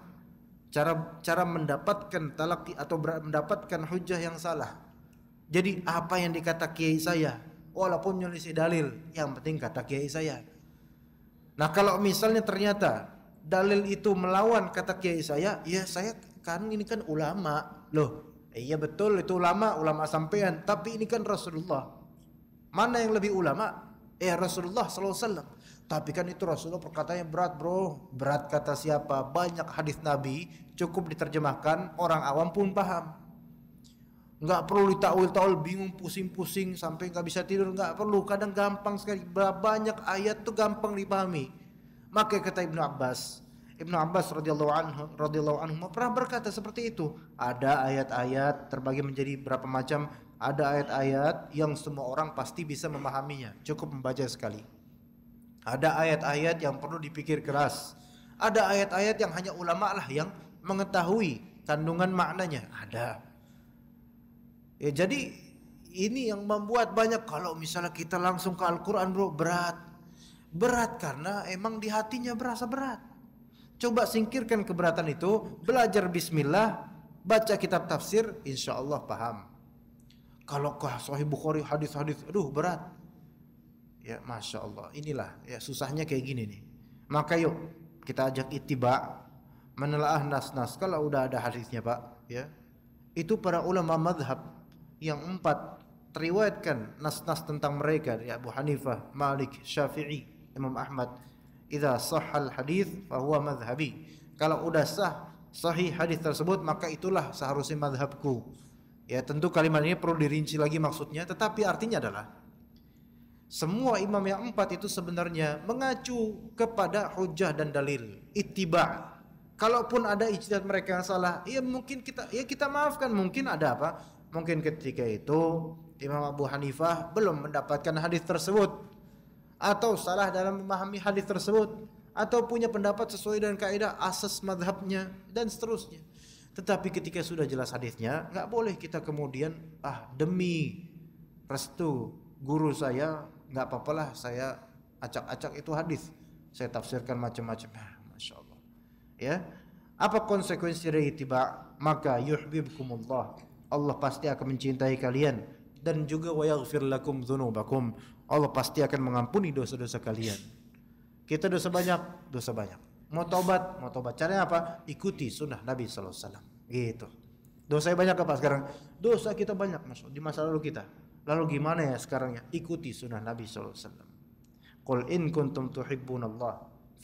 Speaker 1: Cara cara mendapatkan talaki atau mendapatkan hujah yang salah jadi apa yang dikata kiai saya, walaupun nyelisih dalil, yang penting kata kiai saya. Nah kalau misalnya ternyata dalil itu melawan kata kiai saya, ya saya kan ini kan ulama loh. Iya betul itu ulama, ulama sampean. Tapi ini kan Rasulullah. Mana yang lebih ulama? Eh Rasulullah Wasallam. Tapi kan itu Rasulullah perkataannya berat bro Berat kata siapa? Banyak hadis Nabi Cukup diterjemahkan Orang awam pun paham nggak perlu ditakwil taul, bingung pusing-pusing sampai nggak bisa tidur nggak perlu kadang gampang sekali banyak ayat tuh gampang dipahami maka kata Ibnu Abbas Ibnu Abbas radhiyallahu anhu radhiyallahu anhu pernah berkata seperti itu ada ayat-ayat terbagi menjadi berapa macam ada ayat-ayat yang semua orang pasti bisa memahaminya cukup membaca sekali ada ayat-ayat yang perlu dipikir keras ada ayat-ayat yang hanya ulama lah yang mengetahui kandungan maknanya ada Ya jadi ini yang membuat banyak kalau misalnya kita langsung ke Al-Qur'an bro berat. Berat karena emang di hatinya berasa berat. Coba singkirkan keberatan itu, belajar bismillah, baca kitab tafsir, insya Allah paham. Kalau ke Sahih Bukhari hadis-hadis, aduh berat. Ya masya Allah, inilah ya susahnya kayak gini nih. Maka yuk kita ajak itiba menelaah nas-nas kalau udah ada hadisnya pak ya itu para ulama madhab yang empat teriwayatkan nas-nas tentang mereka ya Abu Hanifah, Malik, Syafi'i, Imam Ahmad. Idza sahhal hadis fa huwa madhhabi. Kalau udah sah sahih hadis tersebut maka itulah seharusnya madhabku. Ya tentu kalimat ini perlu dirinci lagi maksudnya tetapi artinya adalah semua imam yang empat itu sebenarnya mengacu kepada hujah dan dalil ittiba kalaupun ada ijtihad mereka yang salah ya mungkin kita ya kita maafkan mungkin ada apa Mungkin ketika itu Imam Abu Hanifah belum mendapatkan hadis tersebut atau salah dalam memahami hadis tersebut atau punya pendapat sesuai dengan kaidah asas madhabnya dan seterusnya. Tetapi ketika sudah jelas hadisnya, nggak boleh kita kemudian ah demi restu guru saya nggak apa apa lah saya acak-acak itu hadis. Saya tafsirkan macam-macam. Ah, Masya Allah. Ya, apa konsekuensi dari tiba? Maka yuhbibkumullah Allah pasti akan mencintai kalian dan juga wa yaghfir lakum dzunubakum. Allah pasti akan mengampuni dosa-dosa kalian. Kita dosa banyak, dosa banyak. Mau tobat, mau tobat. Caranya apa? Ikuti sunnah Nabi sallallahu alaihi wasallam. Gitu. Dosa banyak apa sekarang? Dosa kita banyak masuk di masa lalu kita. Lalu gimana ya sekarang ya? Ikuti sunnah Nabi sallallahu alaihi wasallam. Qul in kuntum tuhibbunallah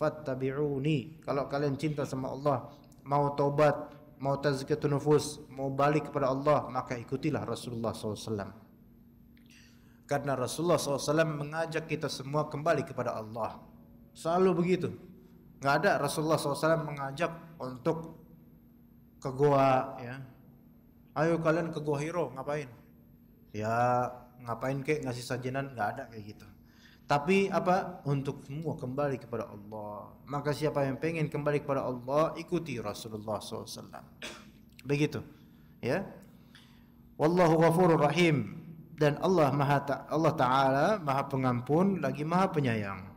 Speaker 1: fattabi'uni. Kalau kalian cinta sama Allah, mau tobat, mau tazkiyatun nufus, mau balik kepada Allah, maka ikutilah Rasulullah SAW. Karena Rasulullah SAW mengajak kita semua kembali kepada Allah. Selalu begitu. Nggak ada Rasulullah SAW mengajak untuk ke goa, ya. Ayo kalian ke goa hero, ngapain? Ya, ngapain kek ngasih sajinan? Nggak ada kayak gitu. Tapi apa? Untuk semua kembali kepada Allah. Maka siapa yang pengen kembali kepada Allah, ikuti Rasulullah SAW. Begitu. Ya. Wallahu ghafurur rahim. Dan Allah Maha ta Allah Taala Maha Pengampun lagi Maha Penyayang.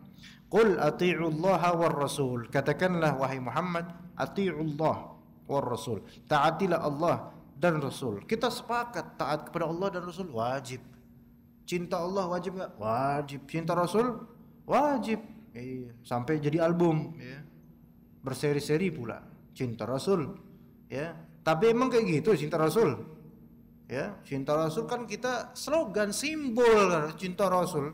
Speaker 1: Qul Allah war rasul. Katakanlah wahai Muhammad, Allah war rasul. Taatilah Allah dan Rasul. Kita sepakat taat kepada Allah dan Rasul wajib. Cinta Allah wajib nggak? Wajib. Cinta Rasul wajib. Iya. Sampai jadi album. Iya. Berseri-seri pula. Cinta Rasul. Ya. Tapi emang kayak gitu cinta Rasul. Ya. Cinta Rasul kan kita slogan simbol kan, cinta Rasul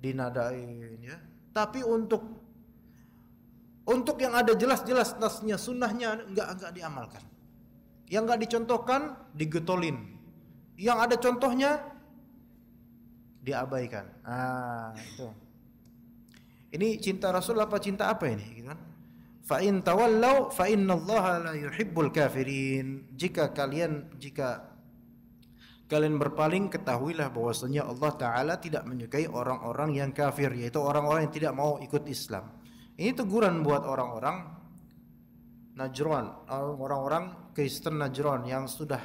Speaker 1: dinadain ya. Tapi untuk untuk yang ada jelas-jelas nasnya sunnahnya nggak nggak diamalkan. Yang nggak dicontohkan digetolin. Yang ada contohnya diabaikan. Ah, itu. Ini cinta Rasul apa cinta apa ini gitu kan? Fa in tawallau fa innallaha la yuhibbul kafirin. Jika kalian jika kalian berpaling ketahuilah bahwasanya Allah taala tidak menyukai orang-orang yang kafir yaitu orang-orang yang tidak mau ikut Islam. Ini teguran buat orang-orang Najran, orang-orang Kristen Najran yang sudah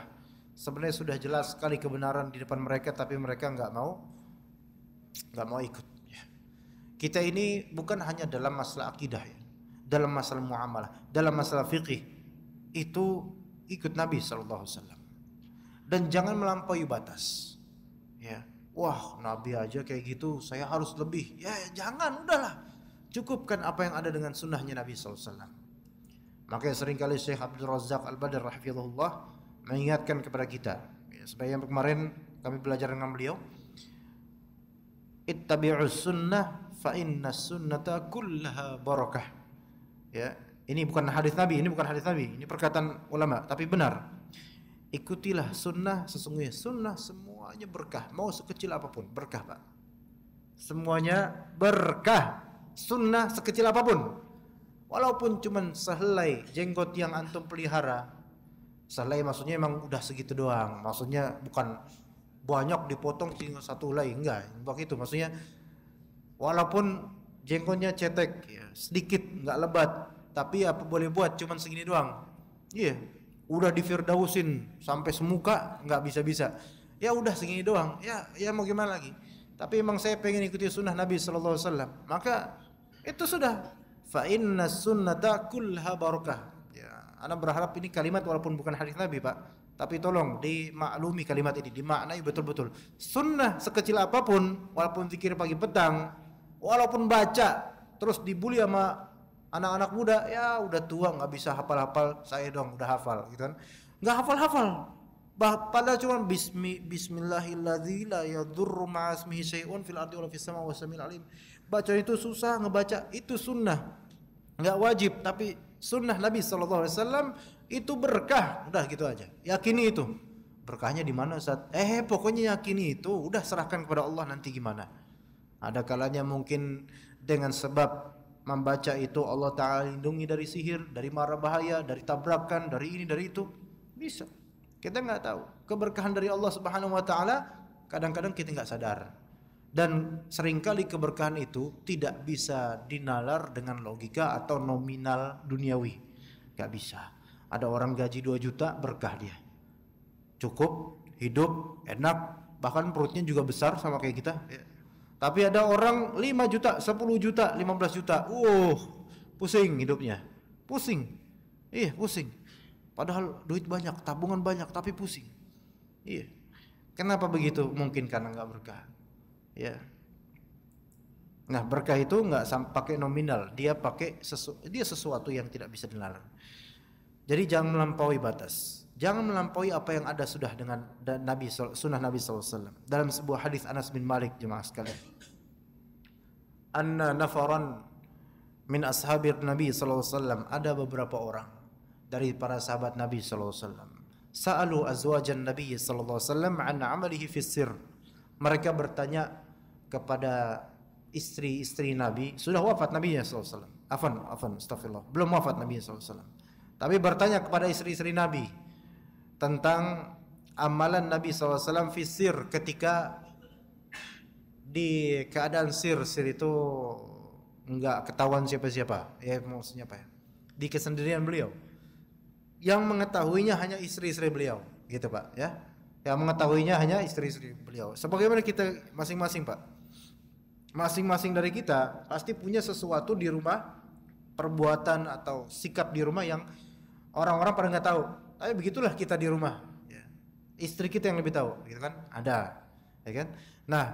Speaker 1: sebenarnya sudah jelas sekali kebenaran di depan mereka tapi mereka nggak mau nggak mau ikut. Ya. Kita ini bukan hanya dalam masalah akidah ya, dalam masalah muamalah, dalam masalah fikih itu ikut Nabi saw dan jangan melampaui batas. Ya, wah Nabi aja kayak gitu, saya harus lebih. Ya jangan, udahlah, cukupkan apa yang ada dengan sunnahnya Nabi saw Makanya seringkali Syekh Abdul Razak al Badar rahimahullah mengingatkan kepada kita. Ya, yang kemarin kami belajar dengan beliau, ittabi'us sunnah fa inna sunnata kullaha barakah. Ya, ini bukan hadis Nabi, ini bukan hadis Nabi, ini perkataan ulama, tapi benar. Ikutilah sunnah sesungguhnya sunnah semuanya berkah, mau sekecil apapun berkah, Pak. Semuanya berkah. Sunnah sekecil apapun. Walaupun cuman sehelai jenggot yang antum pelihara. Sehelai maksudnya emang udah segitu doang, maksudnya bukan banyak dipotong tinggal satu lagi enggak begitu maksudnya walaupun jengkolnya cetek ya, sedikit nggak lebat tapi apa boleh buat cuman segini doang iya yeah, udah firdausin sampai semuka nggak bisa bisa ya udah segini doang ya ya mau gimana lagi tapi emang saya pengen ikuti sunnah Nabi Shallallahu Alaihi Wasallam maka itu sudah fa inna sunnata kulha barokah ya, anak berharap ini kalimat walaupun bukan hadis Nabi pak tapi tolong dimaklumi kalimat ini, dimaknai betul-betul. Sunnah sekecil apapun, walaupun zikir pagi petang, walaupun baca, terus dibully sama anak-anak muda, ya udah tua nggak bisa hafal-hafal, saya dong udah hafal, gitu kan? Nggak hafal-hafal. Bah, pada cuma bismi bismillahirrahmanirrahim Baca itu susah ngebaca, itu sunnah. Nggak wajib, tapi sunnah Nabi Alaihi Wasallam itu berkah udah gitu aja yakini itu berkahnya di mana saat eh pokoknya yakini itu udah serahkan kepada Allah nanti gimana ada kalanya mungkin dengan sebab membaca itu Allah taala lindungi dari sihir dari mara bahaya dari tabrakan dari ini dari itu bisa kita nggak tahu keberkahan dari Allah Subhanahu wa taala kadang-kadang kita nggak sadar dan seringkali keberkahan itu tidak bisa dinalar dengan logika atau nominal duniawi nggak bisa ada orang gaji 2 juta berkah dia. Cukup, hidup, enak, bahkan perutnya juga besar sama kayak kita. Ya. Tapi ada orang 5 juta, 10 juta, 15 juta. Uh, pusing hidupnya. Pusing. Iya, pusing. Padahal duit banyak, tabungan banyak, tapi pusing. Iya. Kenapa begitu? Mungkin karena nggak berkah. Ya. Nah berkah itu nggak pakai nominal, dia pakai sesu dia sesuatu yang tidak bisa dilarang. Jadi jangan melampaui batas. Jangan melampaui apa yang ada sudah dengan Nabi sunnah Nabi SAW. Dalam sebuah hadis Anas bin Malik jemaah sekalian. Anna nafaran min ashabir Nabi SAW. Ada beberapa orang dari para sahabat Nabi SAW. Sa'alu azwajan Nabi SAW an amalihi fissir. Mereka bertanya kepada istri-istri Nabi. Sudah wafat Nabi SAW. Afan, afan, astagfirullah. Belum wafat Nabi SAW tapi bertanya kepada istri-istri Nabi tentang amalan Nabi SAW fisir ketika di keadaan sir sir itu enggak ketahuan siapa-siapa ya maksudnya apa ya di kesendirian beliau yang mengetahuinya hanya istri-istri beliau gitu pak ya yang mengetahuinya hanya istri-istri beliau sebagaimana kita masing-masing pak masing-masing dari kita pasti punya sesuatu di rumah perbuatan atau sikap di rumah yang Orang-orang pada nggak tahu. Tapi begitulah kita di rumah. yeah. Istri kita yang lebih tahu, gitu kan? Ada, ya kan? Nah,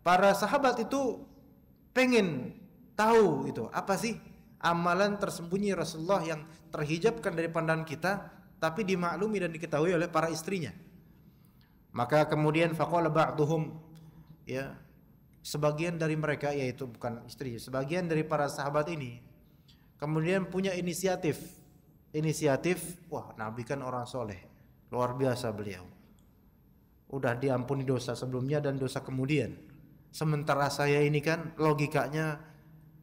Speaker 1: para sahabat itu pengen tahu itu apa sih amalan tersembunyi Rasulullah yang terhijabkan dari pandangan kita tapi dimaklumi dan diketahui oleh para istrinya. Maka kemudian faqala ba'duhum ya sebagian dari mereka yaitu bukan istri, sebagian dari para sahabat ini kemudian punya inisiatif inisiatif, wah Nabi kan orang soleh, luar biasa beliau. Udah diampuni dosa sebelumnya dan dosa kemudian. Sementara saya ini kan logikanya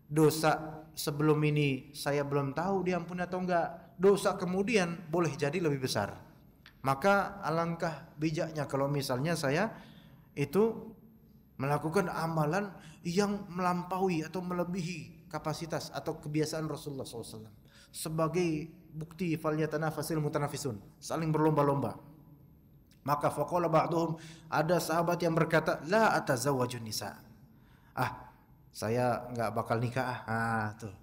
Speaker 1: dosa sebelum ini saya belum tahu diampuni atau enggak. Dosa kemudian boleh jadi lebih besar. Maka alangkah bijaknya kalau misalnya saya itu melakukan amalan yang melampaui atau melebihi kapasitas atau kebiasaan Rasulullah SAW sebagai bukti fasil mutanafisun, saling berlomba-lomba. Maka faqala ba'dhum ada sahabat yang berkata, "La atazawwaju nisa." Ah, saya nggak bakal nikah ah. ah. tuh.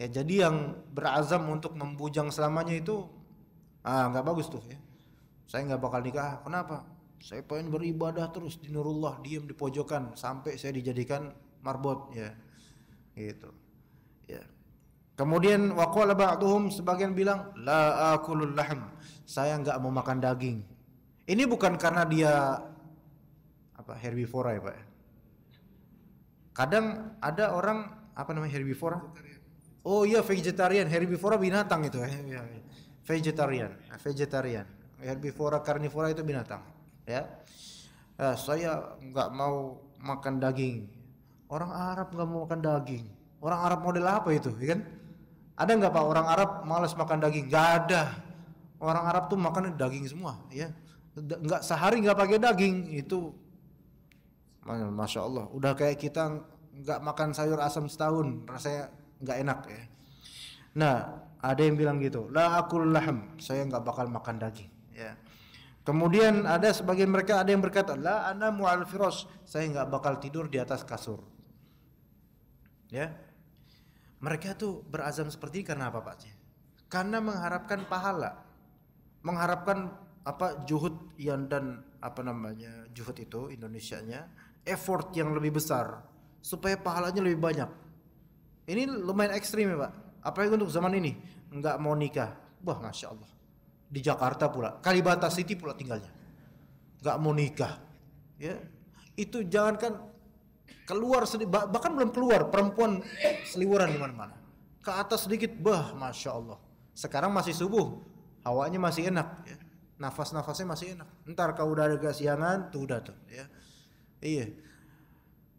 Speaker 1: Ya jadi yang berazam untuk membujang selamanya itu ah nggak bagus tuh ya. Saya nggak bakal nikah. Ah. Kenapa? Saya pengen beribadah terus di Nurullah, diam di pojokan sampai saya dijadikan marbot ya. Gitu. Ya. Kemudian waqala ba'dhum sebagian bilang la akulul lahm. Saya nggak mau makan daging. Ini bukan karena dia apa herbivora ya, Pak. Kadang ada orang apa namanya herbivora? Oh iya vegetarian, herbivora binatang itu ya. Iya, iya, iya. Vegetarian, vegetarian. Herbivora, karnivora itu binatang, ya. Eh, saya nggak mau makan daging. Orang Arab nggak mau makan daging. Orang Arab model apa itu, ya kan? Ada nggak Pak orang Arab malas makan daging? Gak ada. Orang Arab tuh makan daging semua, ya. Nggak sehari nggak pakai daging itu, masya Allah. Udah kayak kita nggak makan sayur asam setahun, rasanya nggak enak ya. Nah, ada yang bilang gitu, la aku laham, saya nggak bakal makan daging. Ya. Kemudian ada sebagian mereka ada yang berkata, la ana mu'al firas, saya nggak bakal tidur di atas kasur. Ya, mereka tuh berazam seperti ini karena apa Pak? Karena mengharapkan pahala. Mengharapkan apa juhud yang dan apa namanya? Juhud itu Indonesia-nya effort yang lebih besar supaya pahalanya lebih banyak. Ini lumayan ekstrim ya Pak. Apalagi untuk zaman ini Enggak mau nikah. Wah Masya Allah. Di Jakarta pula. Kalibata City pula tinggalnya. Enggak mau nikah. Ya. Itu jangankan keluar bahkan belum keluar perempuan seliwuran di mana-mana ke atas sedikit bah masya Allah sekarang masih subuh hawanya masih enak ya. nafas-nafasnya masih enak ntar kau udah ada kesiangan tuh udah tuh ya iya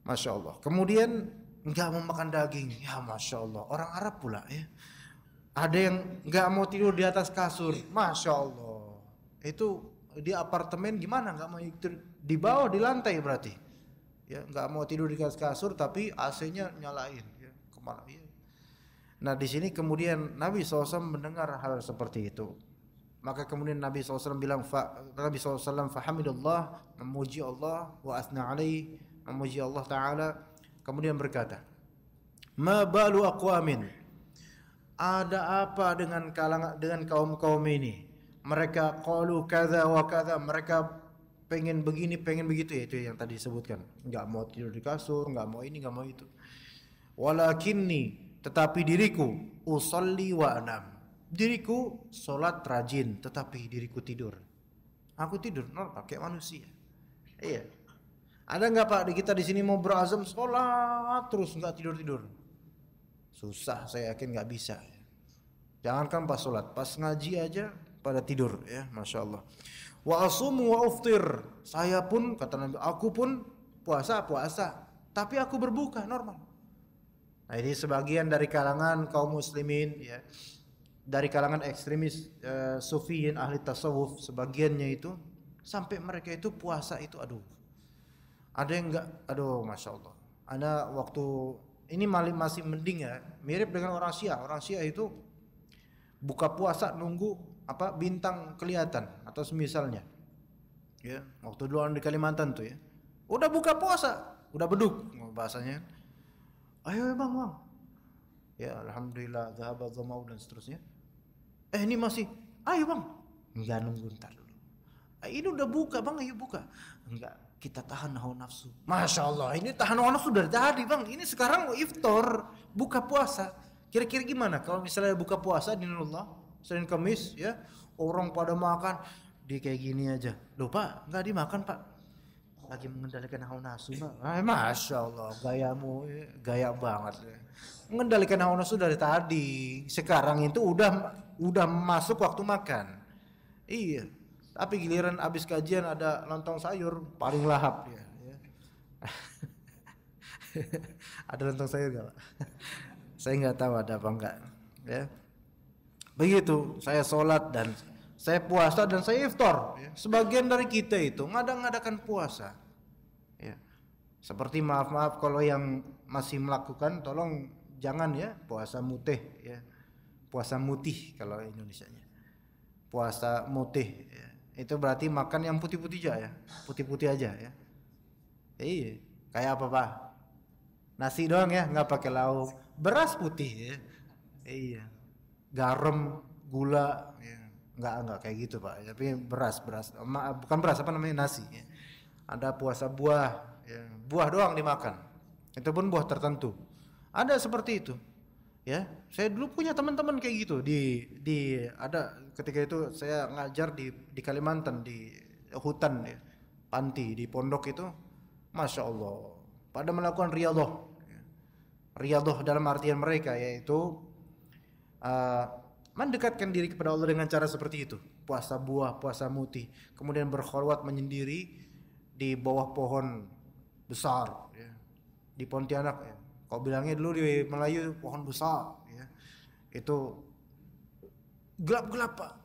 Speaker 1: masya Allah kemudian nggak mau makan daging ya masya Allah orang Arab pula ya ada yang nggak mau tidur di atas kasur masya Allah itu di apartemen gimana nggak mau tidur di bawah di lantai berarti ya nggak mau tidur di kasur tapi AC-nya nyalain ya kemana ya nah di sini kemudian Nabi SAW mendengar hal seperti itu maka kemudian Nabi SAW bilang fa, Nabi SAW fahamidullah memuji Allah wa asna alaih memuji Allah Ta'ala kemudian berkata ma balu aqwamin ada apa dengan kalangan dengan kaum kaum ini mereka qalu kaza wa kaza mereka pengen begini pengen begitu ya itu yang tadi disebutkan nggak mau tidur di kasur nggak mau ini nggak mau itu kini tetapi diriku usolli wa anam diriku sholat rajin tetapi diriku tidur aku tidur normal pakai manusia iya ada nggak pak kita di sini mau berazam sholat terus nggak tidur tidur susah saya yakin nggak bisa jangankan pas sholat pas ngaji aja pada tidur ya masya Allah wa asumu wa uftir saya pun kata Nabi aku pun puasa puasa tapi aku berbuka normal nah ini sebagian dari kalangan kaum muslimin ya dari kalangan ekstremis uh, eh, sufiin ahli tasawuf sebagiannya itu sampai mereka itu puasa itu aduh ada yang enggak aduh masya Allah ada waktu ini malam masih mending ya mirip dengan orang Syiah orang Syiah itu buka puasa nunggu apa bintang kelihatan atau semisalnya ya waktu dulu orang di Kalimantan tuh ya udah buka puasa udah beduk bahasanya ayo bang bang ya alhamdulillah zahabat zamau dan seterusnya eh ini masih ayo bang nggak nunggu ntar dulu ah, ini udah buka bang ayo buka enggak kita tahan hawa nafsu masya Allah ini tahan hawa nafsu dari tadi bang ini sekarang iftar buka puasa kira-kira gimana kalau misalnya buka puasa di Allah Senin Kamis ya orang pada makan di kayak gini aja lupa nggak dimakan pak lagi mengendalikan hawa nafsu nah, masya Allah gayamu ya, gaya banget ya. mengendalikan hawa nafsu dari tadi sekarang itu udah udah masuk waktu makan iya tapi giliran abis kajian ada lontong sayur paling lahap ya. ada lontong sayur gak pak saya nggak tahu ada apa enggak ya begitu saya sholat dan saya puasa dan saya iftar iya. sebagian dari kita itu ngadang-ngadakan puasa ya. seperti maaf-maaf kalau yang masih melakukan tolong jangan ya puasa mutih ya puasa mutih kalau Indonesia nya puasa mutih ya. itu berarti makan yang putih-putih aja ya putih-putih aja ya iya kayak apa pak nasi doang ya nggak pakai lauk beras putih ya iya garam, gula, ya. nggak nggak kayak gitu pak. Tapi beras beras, Ma, bukan beras apa namanya nasi. Yeah. Ada puasa buah, yeah. buah doang dimakan. Itu pun buah tertentu. Ada seperti itu. Ya, saya dulu punya teman-teman kayak gitu di di ada ketika itu saya ngajar di di Kalimantan di hutan ya, panti di pondok itu, masya Allah, pada melakukan riadoh, iya. riadoh dalam artian mereka yaitu uh, mendekatkan diri kepada Allah dengan cara seperti itu puasa buah puasa muti kemudian berkhulwat menyendiri di bawah pohon besar ya. di Pontianak ya kau bilangnya dulu di Melayu pohon besar ya itu gelap-gelap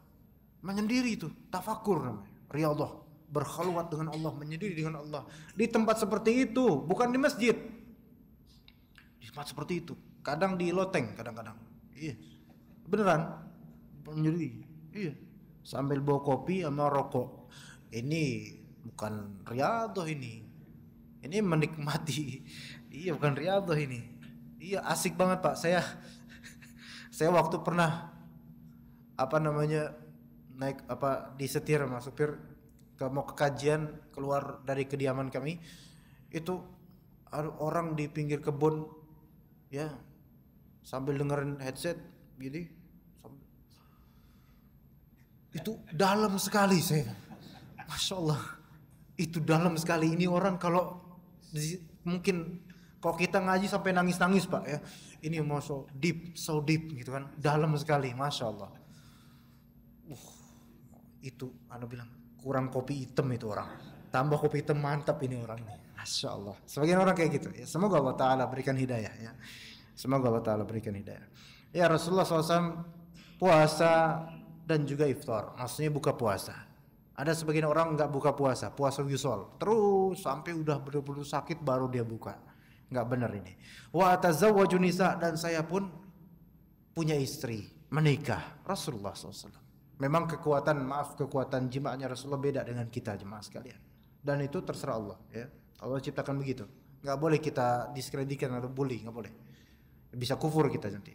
Speaker 1: menyendiri itu tafakur namanya riyadhah berkhulwat dengan Allah menyendiri dengan Allah di tempat seperti itu bukan di masjid di tempat seperti itu kadang di loteng kadang-kadang iya -kadang beneran menyelidiki iya sambil bawa kopi sama rokok ini bukan riado ini ini menikmati iya bukan riado ini iya asik banget pak saya saya waktu pernah apa namanya naik apa disetir sama supir ke mau ke kajian keluar dari kediaman kami itu ada orang di pinggir kebun ya sambil dengerin headset gini itu dalam sekali saya. Masya Allah. Itu dalam sekali. Ini orang kalau mungkin kalau kita ngaji sampai nangis-nangis pak ya. Ini masya Allah, deep, so deep gitu kan. Dalam sekali, masya Allah. Uh, itu, anda bilang kurang kopi hitam itu orang tambah kopi hitam mantap ini orang nih. Masya Allah. Sebagian orang kayak gitu. Ya, semoga Allah Ta'ala berikan hidayah ya. Semoga Allah Ta'ala berikan hidayah. Ya Rasulullah SAW puasa dan juga iftar. Maksudnya buka puasa. Ada sebagian orang nggak buka puasa, puasa wisol. Terus sampai udah benar sakit baru dia buka. Nggak benar ini. Wa atazawajunisa dan saya pun punya istri, menikah. Rasulullah SAW. Memang kekuatan maaf kekuatan jimatnya Rasulullah beda dengan kita jemaah sekalian. Dan itu terserah Allah ya. Allah ciptakan begitu. Nggak boleh kita diskreditkan atau bully, nggak boleh. Bisa kufur kita nanti.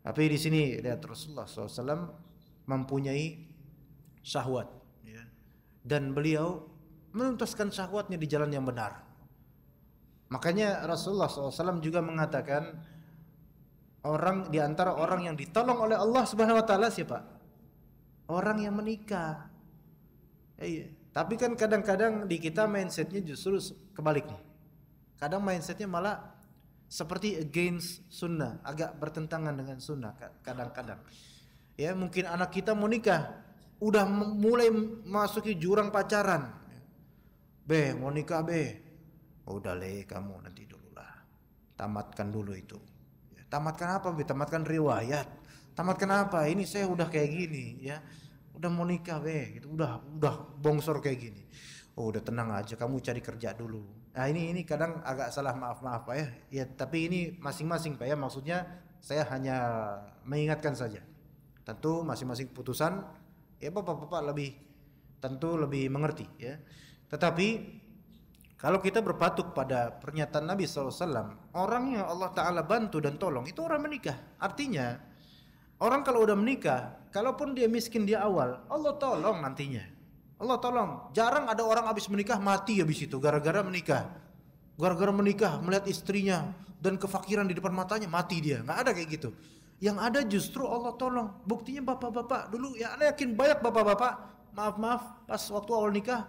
Speaker 1: Tapi di sini lihat Rasulullah SAW mempunyai syahwat ya. dan beliau menuntaskan syahwatnya di jalan yang benar makanya Rasulullah SAW juga mengatakan orang di antara orang yang ditolong oleh Allah Subhanahu Wa Taala siapa orang yang menikah eh, iya. tapi kan kadang-kadang di kita mindsetnya justru kebalik nih kadang mindsetnya malah seperti against sunnah agak bertentangan dengan sunnah kadang-kadang ya mungkin anak kita mau nikah udah mulai masuki jurang pacaran be mau nikah be oh, udah le kamu nanti dulu lah, tamatkan dulu itu ya, tamatkan apa be tamatkan riwayat tamatkan apa ini saya udah kayak gini ya udah mau nikah be gitu udah udah bongsor kayak gini oh udah tenang aja kamu cari kerja dulu nah ini ini kadang agak salah maaf maaf pak ya ya tapi ini masing-masing pak ya maksudnya saya hanya mengingatkan saja Tentu masing-masing keputusan ya bapak-bapak lebih tentu lebih mengerti ya. Tetapi kalau kita berpatuk pada pernyataan Nabi SAW, orang yang Allah Ta'ala bantu dan tolong itu orang menikah. Artinya, orang kalau udah menikah, kalaupun dia miskin dia awal, Allah tolong nantinya. Allah tolong, jarang ada orang habis menikah mati habis itu, gara-gara menikah. Gara-gara menikah, melihat istrinya dan kefakiran di depan matanya, mati dia. Nggak ada kayak gitu. Yang ada justru Allah tolong. Buktinya bapak-bapak dulu ya anda yakin banyak bapak-bapak maaf-maaf pas waktu awal nikah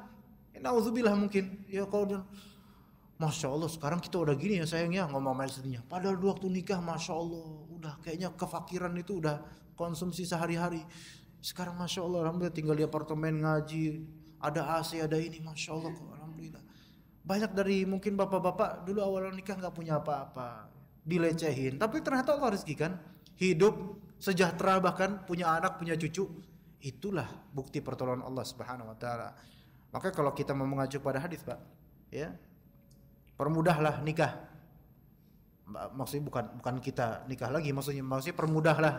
Speaker 1: ya, Nauzubillah mungkin ya kalau dan. Masya Allah sekarang kita udah gini ya sayangnya ngomong sama istrinya Padahal dulu waktu nikah Masya Allah udah kayaknya kefakiran itu udah konsumsi sehari-hari Sekarang Masya Allah Alhamdulillah tinggal di apartemen ngaji Ada AC ada ini Masya Allah kok Alhamdulillah Banyak dari mungkin bapak-bapak dulu awal nikah nggak punya apa-apa Dilecehin tapi ternyata Allah rezeki kan hidup sejahtera bahkan punya anak punya cucu itulah bukti pertolongan Allah Subhanahu wa taala maka kalau kita mau mengacu pada hadis Pak ya permudahlah nikah maksudnya bukan bukan kita nikah lagi maksudnya maksudnya permudahlah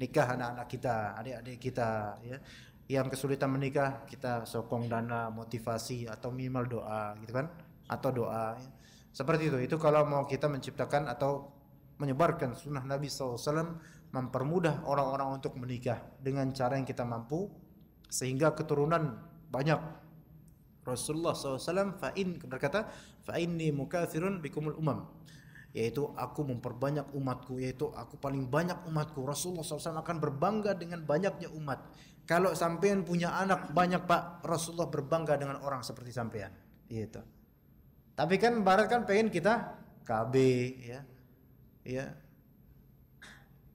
Speaker 1: nikah anak-anak kita adik-adik kita ya yang kesulitan menikah kita sokong dana motivasi atau minimal doa gitu kan atau doa ya. seperti itu itu kalau mau kita menciptakan atau menyebarkan sunnah Nabi SAW mempermudah orang-orang untuk menikah dengan cara yang kita mampu sehingga keturunan banyak Rasulullah SAW fa'in berkata fa'inni mukathirun bikumul umam yaitu aku memperbanyak umatku yaitu aku paling banyak umatku Rasulullah SAW akan berbangga dengan banyaknya umat kalau sampean punya anak banyak pak Rasulullah berbangga dengan orang seperti sampean itu tapi kan barat kan pengen kita KB ya ya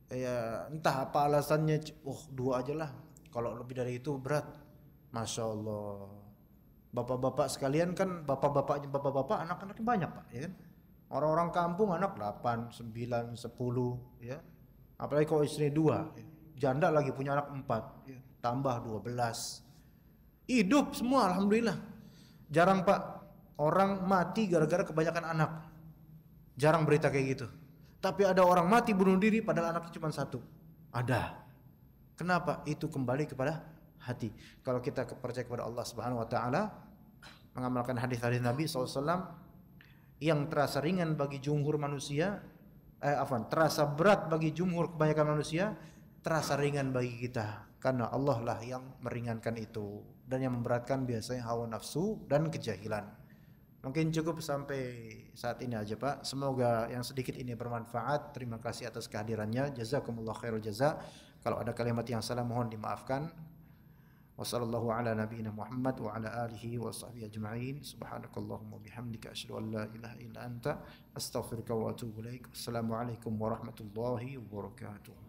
Speaker 1: ya entah apa alasannya oh dua aja lah kalau lebih dari itu berat masya allah bapak-bapak sekalian kan bapak-bapaknya bapak-bapak anak-anaknya banyak pak ya kan? orang-orang kampung anak 8, 9, 10 ya apalagi kalau istri dua ya. janda lagi punya anak empat, ya. tambah 12 hidup semua alhamdulillah jarang pak orang mati gara-gara kebanyakan anak jarang berita kayak gitu tapi ada orang mati bunuh diri padahal anaknya cuma satu. Ada. Kenapa? Itu kembali kepada hati. Kalau kita percaya kepada Allah Subhanahu wa taala, mengamalkan hadis-hadis Nabi SAW yang terasa ringan bagi jumhur manusia, eh afan, terasa berat bagi jumhur kebanyakan manusia, terasa ringan bagi kita karena Allah lah yang meringankan itu dan yang memberatkan biasanya hawa nafsu dan kejahilan. Mungkin cukup sampai saat ini aja Pak. Semoga yang sedikit ini bermanfaat. Terima kasih atas kehadirannya. Jazakumullah khairul jaza. Kalau ada kalimat yang salah mohon dimaafkan. Wassalamualaikum ala Muhammad illa anta wa warahmatullahi wabarakatuh.